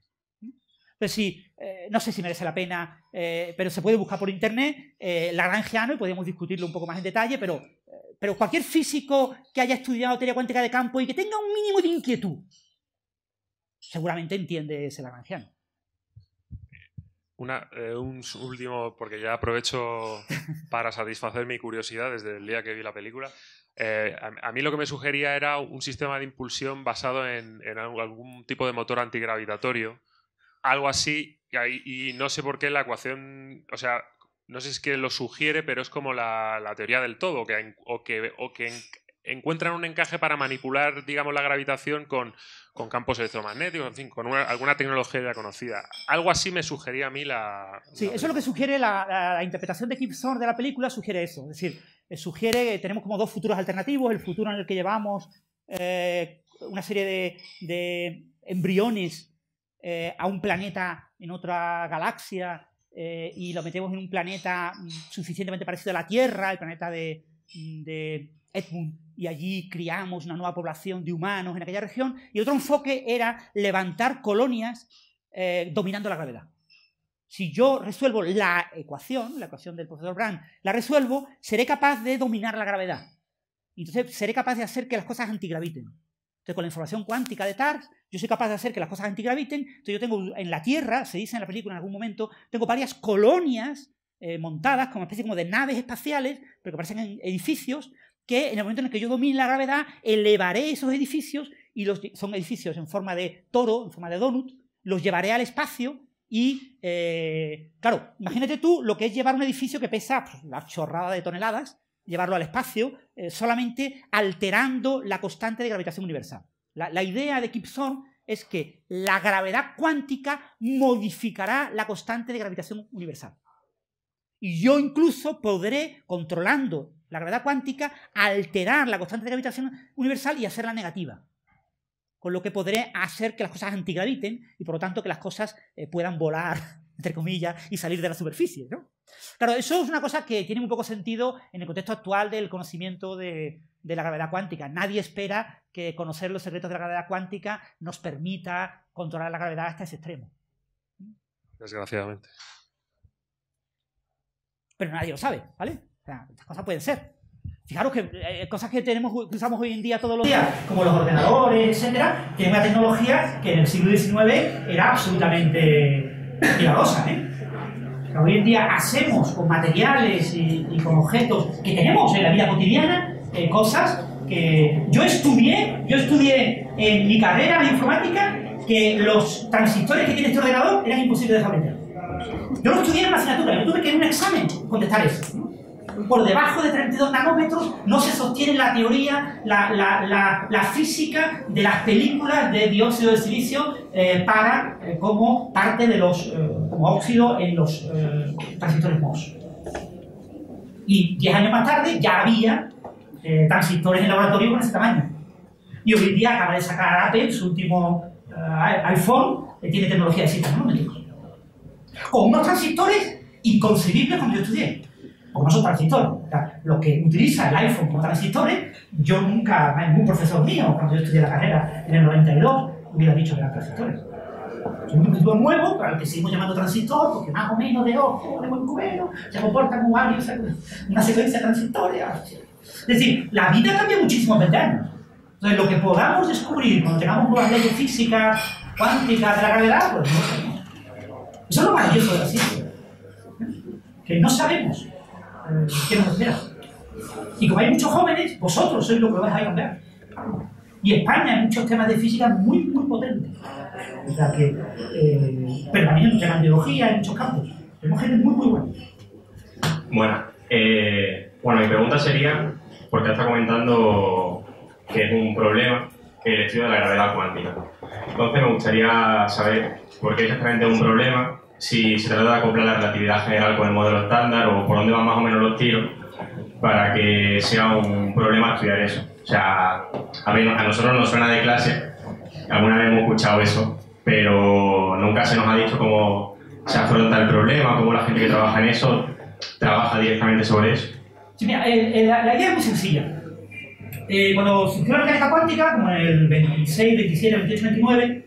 Pues sí, eh, no sé si merece la pena, pero se puede buscar por internet Lagrangiano y podemos discutirlo un poco más en detalle, pero, pero cualquier físico que haya estudiado teoría cuántica de campo y que tenga un mínimo de inquietud, seguramente entiende ese Lagrangiano. Eh, un último, porque ya aprovecho para satisfacer mi curiosidad desde el día que vi la película. Eh, a, mí lo que me sugería era un sistema de impulsión basado en, algún tipo de motor antigravitatorio, algo así, y, no sé por qué la ecuación, o sea, no sé si es que lo sugiere, pero es como la, teoría del todo, que, o o que encuentran un encaje para manipular, digamos, la gravitación con, campos electromagnéticos, en fin, con alguna tecnología ya conocida. Algo así me sugería a mí la... Sí, eso es lo que sugiere la, interpretación de Gibson de la película, sugiere eso. Es decir, eh, sugiere, que tenemos como dos futuros alternativos, el futuro en el que llevamos eh, una serie de, embriones eh, a un planeta en otra galaxia y lo metemos en un planeta mm, suficientemente parecido a la Tierra, el planeta de Edmund, y allí criamos una nueva población de humanos en aquella región, y otro enfoque era levantar colonias eh, dominando la gravedad. Si yo resuelvo la ecuación, la ecuación del profesor Brand, la resuelvo, seré capaz de dominar la gravedad. Entonces seré capaz de hacer que las cosas antigraviten. Entonces, con la información cuántica de TARS, yo soy capaz de hacer que las cosas antigraviten. Entonces, yo tengo en la Tierra, se dice en la película en algún momento, tengo varias colonias eh, montadas como especie como de naves espaciales, pero que parecen edificios, que en el momento en el que yo domine la gravedad, elevaré esos edificios, y los, son edificios en forma de toro, en forma de donut, los llevaré al espacio y, eh, claro, imagínate tú lo que es llevar un edificio que pesa la pues, chorrada de toneladas, llevarlo al espacio, eh, solamente alterando la constante de gravitación universal. La, idea de Thorne es que la gravedad cuántica modificará la constante de gravitación universal. Y yo incluso podré, controlando la gravedad cuántica, alterar la constante de gravitación universal y hacerla negativa. Con lo que podré hacer que las cosas antigraviten y por lo tanto que las cosas eh, puedan volar, entre comillas, y salir de la superficie. ¿no? Claro, eso es una cosa que tiene muy poco sentido en el contexto actual del conocimiento de, de la gravedad cuántica. Nadie espera que conocer los secretos de la gravedad cuántica nos permita controlar la gravedad hasta ese extremo. Desgraciadamente. Pero nadie lo sabe, ¿vale? cosas pueden ser. Fijaros que eh, eh, cosas que tenemos usamos hoy en día todos los días, como los ordenadores, etcétera, es una tecnología que en el siglo XIX era absolutamente piadosa, ¿eh? hoy en día hacemos con materiales y, con objetos que tenemos en la vida cotidiana eh, cosas que yo estudié, yo estudié en mi carrera de informática que los transistores que tiene este ordenador eran imposibles de fabricar. Yo lo estudié en la asignatura, yo tuve que en un examen contestar eso por debajo de 32 nanómetros no se sostiene la teoría, la, física de las películas de dióxido de silicio eh, para, eh, como parte de los, eh, óxidos en los transistores MOS. Y 10 años más tarde ya había transistores en laboratorio con ese tamaño. Y hoy en día acaba de sacar Apple su último iPhone, que tiene tecnología de 7 nanómetros. Con unos transistores inconcebibles como yo estudié como esos transistores. O sea, los que utilizan el iPhone como transistores, yo nunca, ningún profesor mío, cuando yo estudié la carrera en el 92, hubiera dicho que eran transistores. Es un dispositivo nuevo, al que seguimos llamando transistor, porque más o menos de ojo, de buen cuero, se comporta como varios, una secuencia transitoria. Ah, es decir, la vida cambia muchísimo a 20 años. Entonces, lo que podamos descubrir cuando tengamos nuevas leyes físicas, cuánticas, de la gravedad, pues no. sabemos. Eso es lo maravilloso de la ciencia. Que no sabemos. Y como hay muchos jóvenes, vosotros sois lo que vais a cambiar. Y España hay muchos temas de física muy, muy potentes. O sea que, eh, pero también biología, en muchos campos. Tenemos gente muy, muy buena. Bueno, eh, bueno, mi pregunta sería, porque está comentando que es un problema el estudio de la gravedad cuántica. Entonces me gustaría saber por qué exactamente es un problema si se trata de acoplar la relatividad general con el modelo estándar o por dónde van más o menos los tiros para que sea un problema estudiar eso. O sea, a, a nosotros nos suena de clase, alguna vez hemos escuchado eso, pero nunca se nos ha dicho cómo se afronta el problema, cómo la gente que trabaja en eso trabaja directamente sobre eso. Sí, mira, eh, eh, la, idea es muy sencilla. Eh, cuando surgió la mecánica cuántica, como en el 26, 27, 28, 29,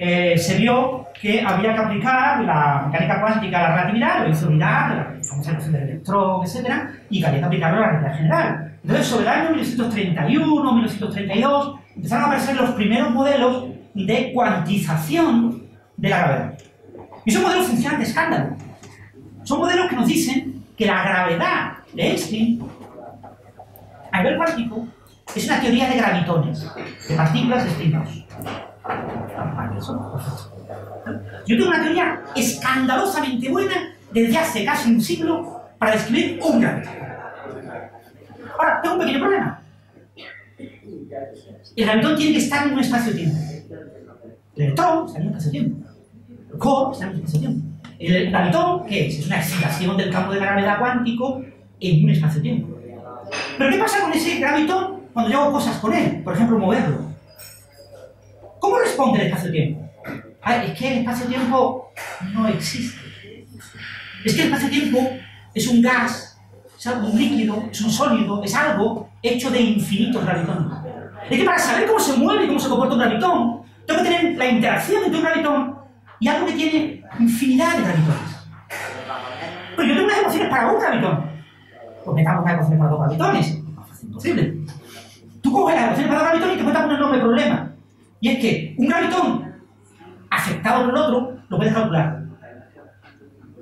eh, se vio que había que aplicar la mecánica cuántica a la relatividad, lo hizo Vidal, la famosa noción del electrón, etc., y que había que aplicarlo a la realidad general. Entonces, sobre el año 1931, 1932, empezaron a aparecer los primeros modelos de cuantización de la gravedad. Y son modelos funcionales de escándalo. Son modelos que nos dicen que la gravedad de Einstein a nivel cuántico es una teoría de gravitones, de partículas destinados. Yo tengo una teoría escandalosamente buena desde hace casi un siglo para describir un gravitón Ahora, tengo un pequeño problema. El gravitón tiene que estar en un espacio-tiempo. El electrón está en un espacio-tiempo. El core está en un espacio-tiempo. El gravitón, ¿qué es? Es una excitación del campo de la gravedad cuántico en un espacio-tiempo. Pero ¿qué pasa con ese gravitón cuando yo hago cosas con él? Por ejemplo, moverlo. ¿Cómo responde el espacio-tiempo? Ah, es que el espacio-tiempo no existe. Es que el espacio-tiempo es un gas, es algo, un líquido, es un sólido, es algo hecho de infinitos gravitones. Es que para saber cómo se mueve y cómo se comporta un gravitón, tengo que tener la interacción entre un gravitón y algo que tiene infinidad de gravitones. Pero yo tengo unas ecuaciones para un gravitón. Pues metamos las ecuaciones para dos gravitones. Es imposible. Tú coges las ecuaciones para dos gravitones y te metas con un enorme problema y es que un gravitón afectado por el otro lo puede calcular.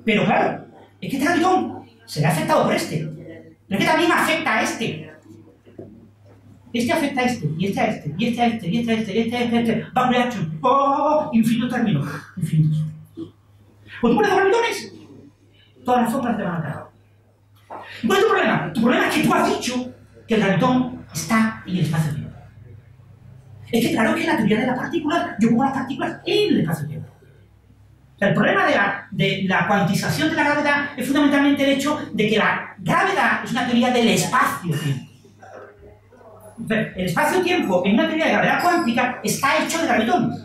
Pero claro, es que este gravitón será afectado por este. Pero es que también afecta a este. Este afecta a este, y este a este, y este a este, y este a este, y este a este, este, este. Va a ¡Oh! Infinito término. Infinito. Cuando pues tú pones dos gravitones, todas las sombras te van a cagar. ¿Cuál es tu problema? Tu problema es que tú has dicho que el gravitón está en el espacio es que claro que es la teoría de las partículas, yo pongo las partículas en el espacio-tiempo. el problema de la, cuantización de la gravedad es fundamentalmente el hecho de que la gravedad es una teoría del espacio-tiempo. El espacio-tiempo en una teoría de gravedad cuántica está hecho de gravitones.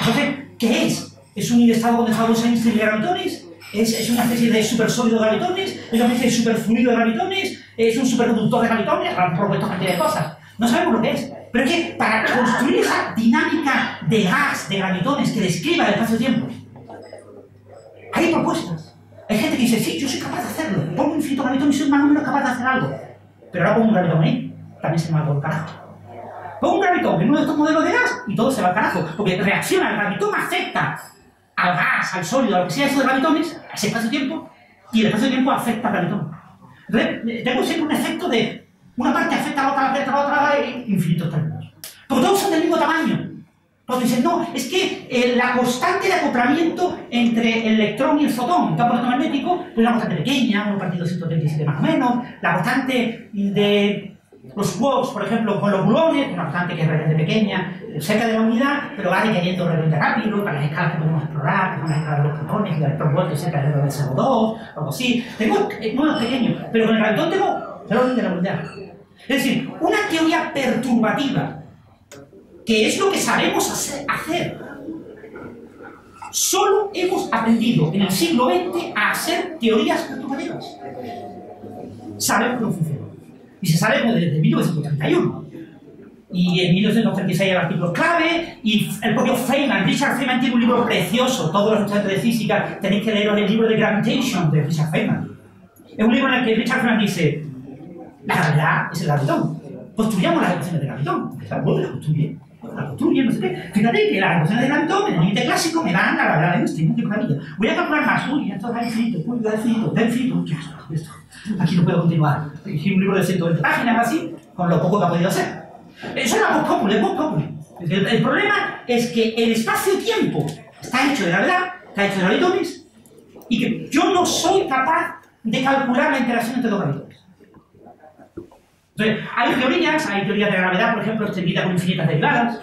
Entonces, ¿qué es? ¿Es un estado condensado de de gravitones? ¿Es, una especie de supersólido de gravitones? ¿Es una especie de superfluido de gravitones? ¿Es un superconductor de gravitones? Han propuesto cantidad de cosas. No sabemos lo que es. Pero es que para construir esa dinámica de gas, de gravitones, que describa el espacio-tiempo, hay propuestas. Hay gente que dice, sí, yo soy capaz de hacerlo. Pongo un infinito gravitón y soy más o menos capaz de hacer algo. Pero ahora pongo un gravitón ahí, también se me va todo el carajo. Pongo un gravitón en uno de estos modelos de gas y todo se va al carajo. Porque reacciona, el gravitón afecta al gas, al sólido, a lo que sea eso de gravitones, a ese espacio-tiempo, y el espacio-tiempo afecta al gravitón. Entonces, eh, tengo siempre un efecto de una parte afecta a la otra, afecta a la otra, e infinitos términos. Pero todos son del mismo tamaño. Entonces dicen, no, es que eh, la constante de acoplamiento entre el electrón y el fotón en campo electromagnético es una constante pequeña, 1 partido 137 más o menos, la constante de los quarks, por ejemplo, con los gluones, una constante que es realmente pequeña, cerca de la unidad, pero va decayendo realmente rápido para las escalas que podemos explorar, que son las escalas de los y el electrón vuelve cerca de 0,2, algo así. Tengo es eh, pequeño, pero con el ratón tengo el orden de la unidad. Es decir, una teoría perturbativa, que es lo que sabemos hacer. Solo hemos aprendido en el siglo XX a hacer teorías perturbativas. Sabemos que no funciona. Y se sabe pues, desde 1931. Y en 1936 hay artículos clave, y el propio Feynman, Richard Feynman tiene un libro precioso, todos los estudiantes de física tenéis que leer el libro de Gravitation de Richard Feynman. Es un libro en el que Richard Feynman dice, la verdad es el gravitón. Construyamos las ecuaciones de gravitón. Está el la construye. La construye, no sé qué. Fíjate que las ecuaciones de gravitón, en el límite clásico, me dan la verdad. de Qué Voy a calcular más. Uy, esto da infinito, uy, da infinito, da infinito. Esto. Aquí no puedo continuar. Es un libro de 120 páginas así, con lo poco que ha podido hacer. Eso es la voz es voz El, problema es que el espacio-tiempo está hecho de verdad, está hecho de gravitones, y que yo no soy capaz de calcular la interacción entre los gravitones. Entonces, hay teorías, hay teorías de gravedad, por ejemplo, extendida con infinitas derivadas.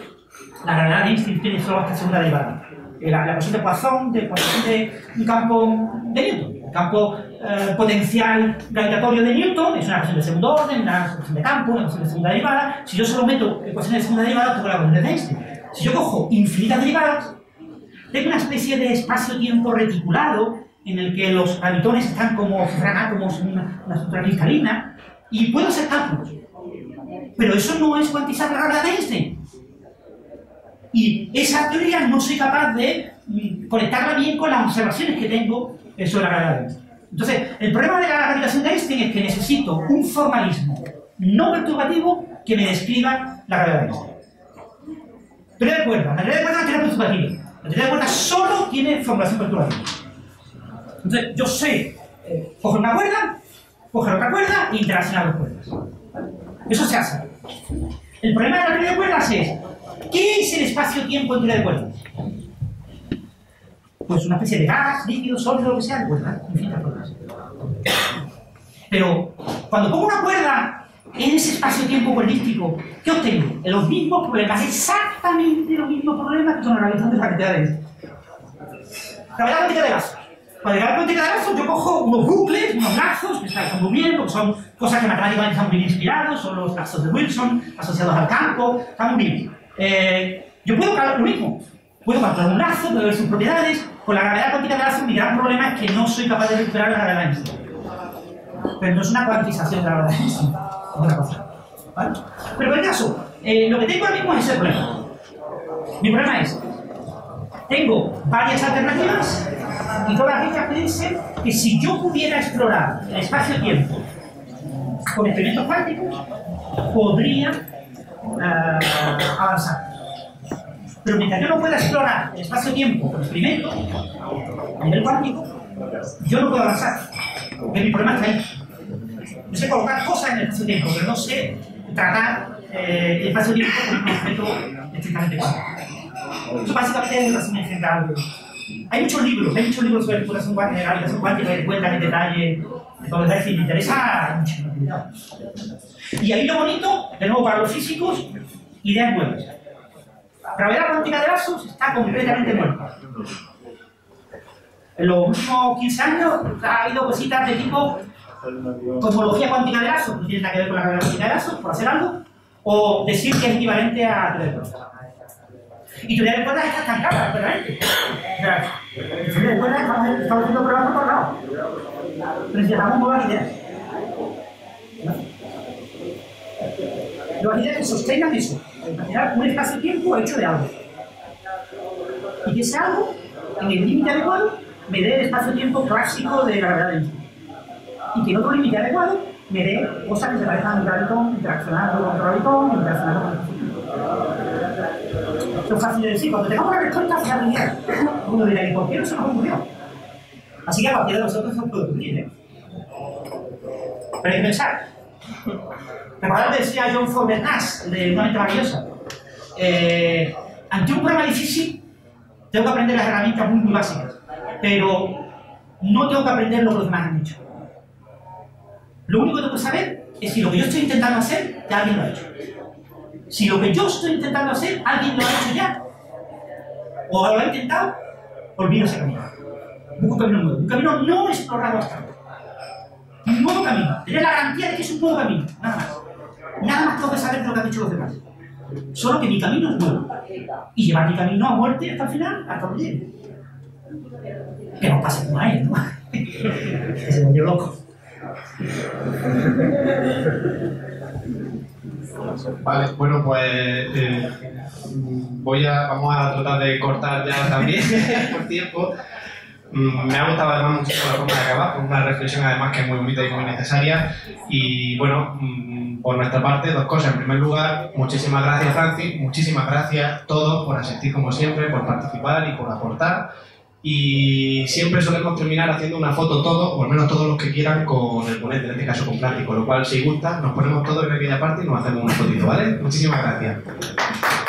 La gravedad de Einstein tiene solo hasta segunda derivada. Eh, la, ecuación de Poisson, de ecuación de un campo de Newton. El campo eh, potencial gravitatorio de Newton es una ecuación de segundo orden, una ecuación de campo, una ecuación de segunda derivada. Si yo solo meto ecuaciones de segunda derivada, tengo la ecuación de Einstein. Si yo cojo infinitas derivadas, tengo una especie de espacio-tiempo reticulado en el que los habitones están como, como una estructura cristalina y puedo hacer cálculos. Pero eso no es cuantizar la gravedad de Einstein. Y esa teoría no soy capaz de mm, conectarla bien con las observaciones que tengo sobre la gravedad de Einstein. Entonces, el problema de la gravitación de Einstein es que necesito un formalismo no perturbativo que me describa la gravedad de Einstein. Teoría de cuerda. La teoría de cuerda no tiene perturbativa. La teoría de cuerda solo tiene formulación perturbativa. Entonces, yo sé, coger eh, cojo una cuerda, coger otra cuerda e interaccionar dos cuerdas. Eso se hace. El problema de la teoría de cuerdas es, ¿qué es el espacio-tiempo en teoría de cuerdas? Pues una especie de gas, líquido, sólido, lo que sea, de cuerda, cuerdas. Pero cuando pongo una cuerda en ese espacio-tiempo cuerdístico, ¿qué obtengo? Los mismos problemas, exactamente los mismos problemas que son analizados de las cantidades. La verdad, de gas. Para llegar al puente de lazo, yo cojo unos bucles, unos lazos, que están muy bien, porque son cosas que matemáticamente están muy bien inspirados, son los lazos de Wilson, asociados al campo, están muy bien. Eh, yo puedo calcular lo mismo, puedo calcular un lazo, puedo ver sus propiedades, con la gravedad cuántica de lazo mi gran problema es que no soy capaz de recuperar la gravedad misma. Pero no es una cuantización de la gravedad misma, es otra cosa. Pero en el caso, eh, lo que tengo ahora mismo es ese problema. Mi problema es, tengo varias alternativas y todas ellas ya piensen que si yo pudiera explorar el espacio-tiempo con experimentos cuánticos, podría eh, avanzar. Pero mientras yo no pueda explorar el espacio-tiempo con experimentos a nivel cuántico, yo no puedo avanzar. Porque mi problema está ahí. Yo sé colocar cosas en el espacio-tiempo, pero no sé tratar eh, el espacio-tiempo con un objeto estrictamente cuántico. Básicamente es un resumen general, Hay muchos libros, hay muchos libros sobre la eh, cuántica cuántica de cuántica, cuántica que cuentan en detalle de todo el si me interesa mucho. Y ahí lo bonito, de nuevo para los físicos, ideas nuevas. La gravedad cuántica de ASUS está completamente muerta. En los últimos 15 años ha habido cositas de tipo cosmología cuántica de ASUS, no tiene nada que ver con la gravedad cuántica de gasos, por hacer algo, o decir que es equivalente a y tu vida de que está cara, realmente. O sea, tú de que estamos, estamos haciendo pruebas por todos lados. dejamos nuevas ideas. Nuevas ideas que sostengan eso. Imaginar un espacio-tiempo hecho de algo. Y que ese algo, en el límite adecuado, me dé el espacio-tiempo clásico de la verdad Y que en otro límite adecuado me dé cosas que se parezcan a un radicón, interaccionando con otro radicón, interaccionando con un es fácil de decir. Cuando tengamos una respuesta familiar, uno dirá, ¿y por qué no se nos ocurrió? Así que a partir de nosotros nos puede ocurrir, ¿eh? Pero hay que pensar. lo que decía John Forbes Nash, de Una mente maravillosa. Eh, ante un programa difícil, tengo que aprender las herramientas muy, muy básicas, pero no tengo que aprender lo que los demás han hecho. Lo único que tengo que saber es si lo que yo estoy intentando hacer, ya alguien lo ha hecho. Si lo que yo estoy intentando hacer, alguien lo ha hecho ya. O lo ha intentado, olvida ese camino. Busca un camino nuevo, un camino no explorado hasta ahora. Un nuevo camino. Tener la garantía de que es un nuevo camino, nada más. Nada más tengo que saber de lo que han dicho los demás. Solo que mi camino es nuevo. Y llevar mi camino a muerte hasta el final, hasta donde llegue. Que no pase como a él, ¿no? que se loco. Vale, bueno, pues eh, voy vamos a tratar de cortar ya también por tiempo. Mm, me ha gustado además muchísimo la forma de acabar, por una reflexión además que es muy bonita y muy necesaria. Y bueno, mm, por nuestra parte, dos cosas. En primer lugar, muchísimas gracias Francis, muchísimas gracias a todos por asistir como siempre, por participar y por aportar y siempre solemos terminar haciendo una foto todos, o al menos todos los que quieran, con el ponente, en este caso con plástico, lo cual si gusta, nos ponemos todos en aquella parte y nos hacemos una fotito, ¿vale? Muchísimas gracias.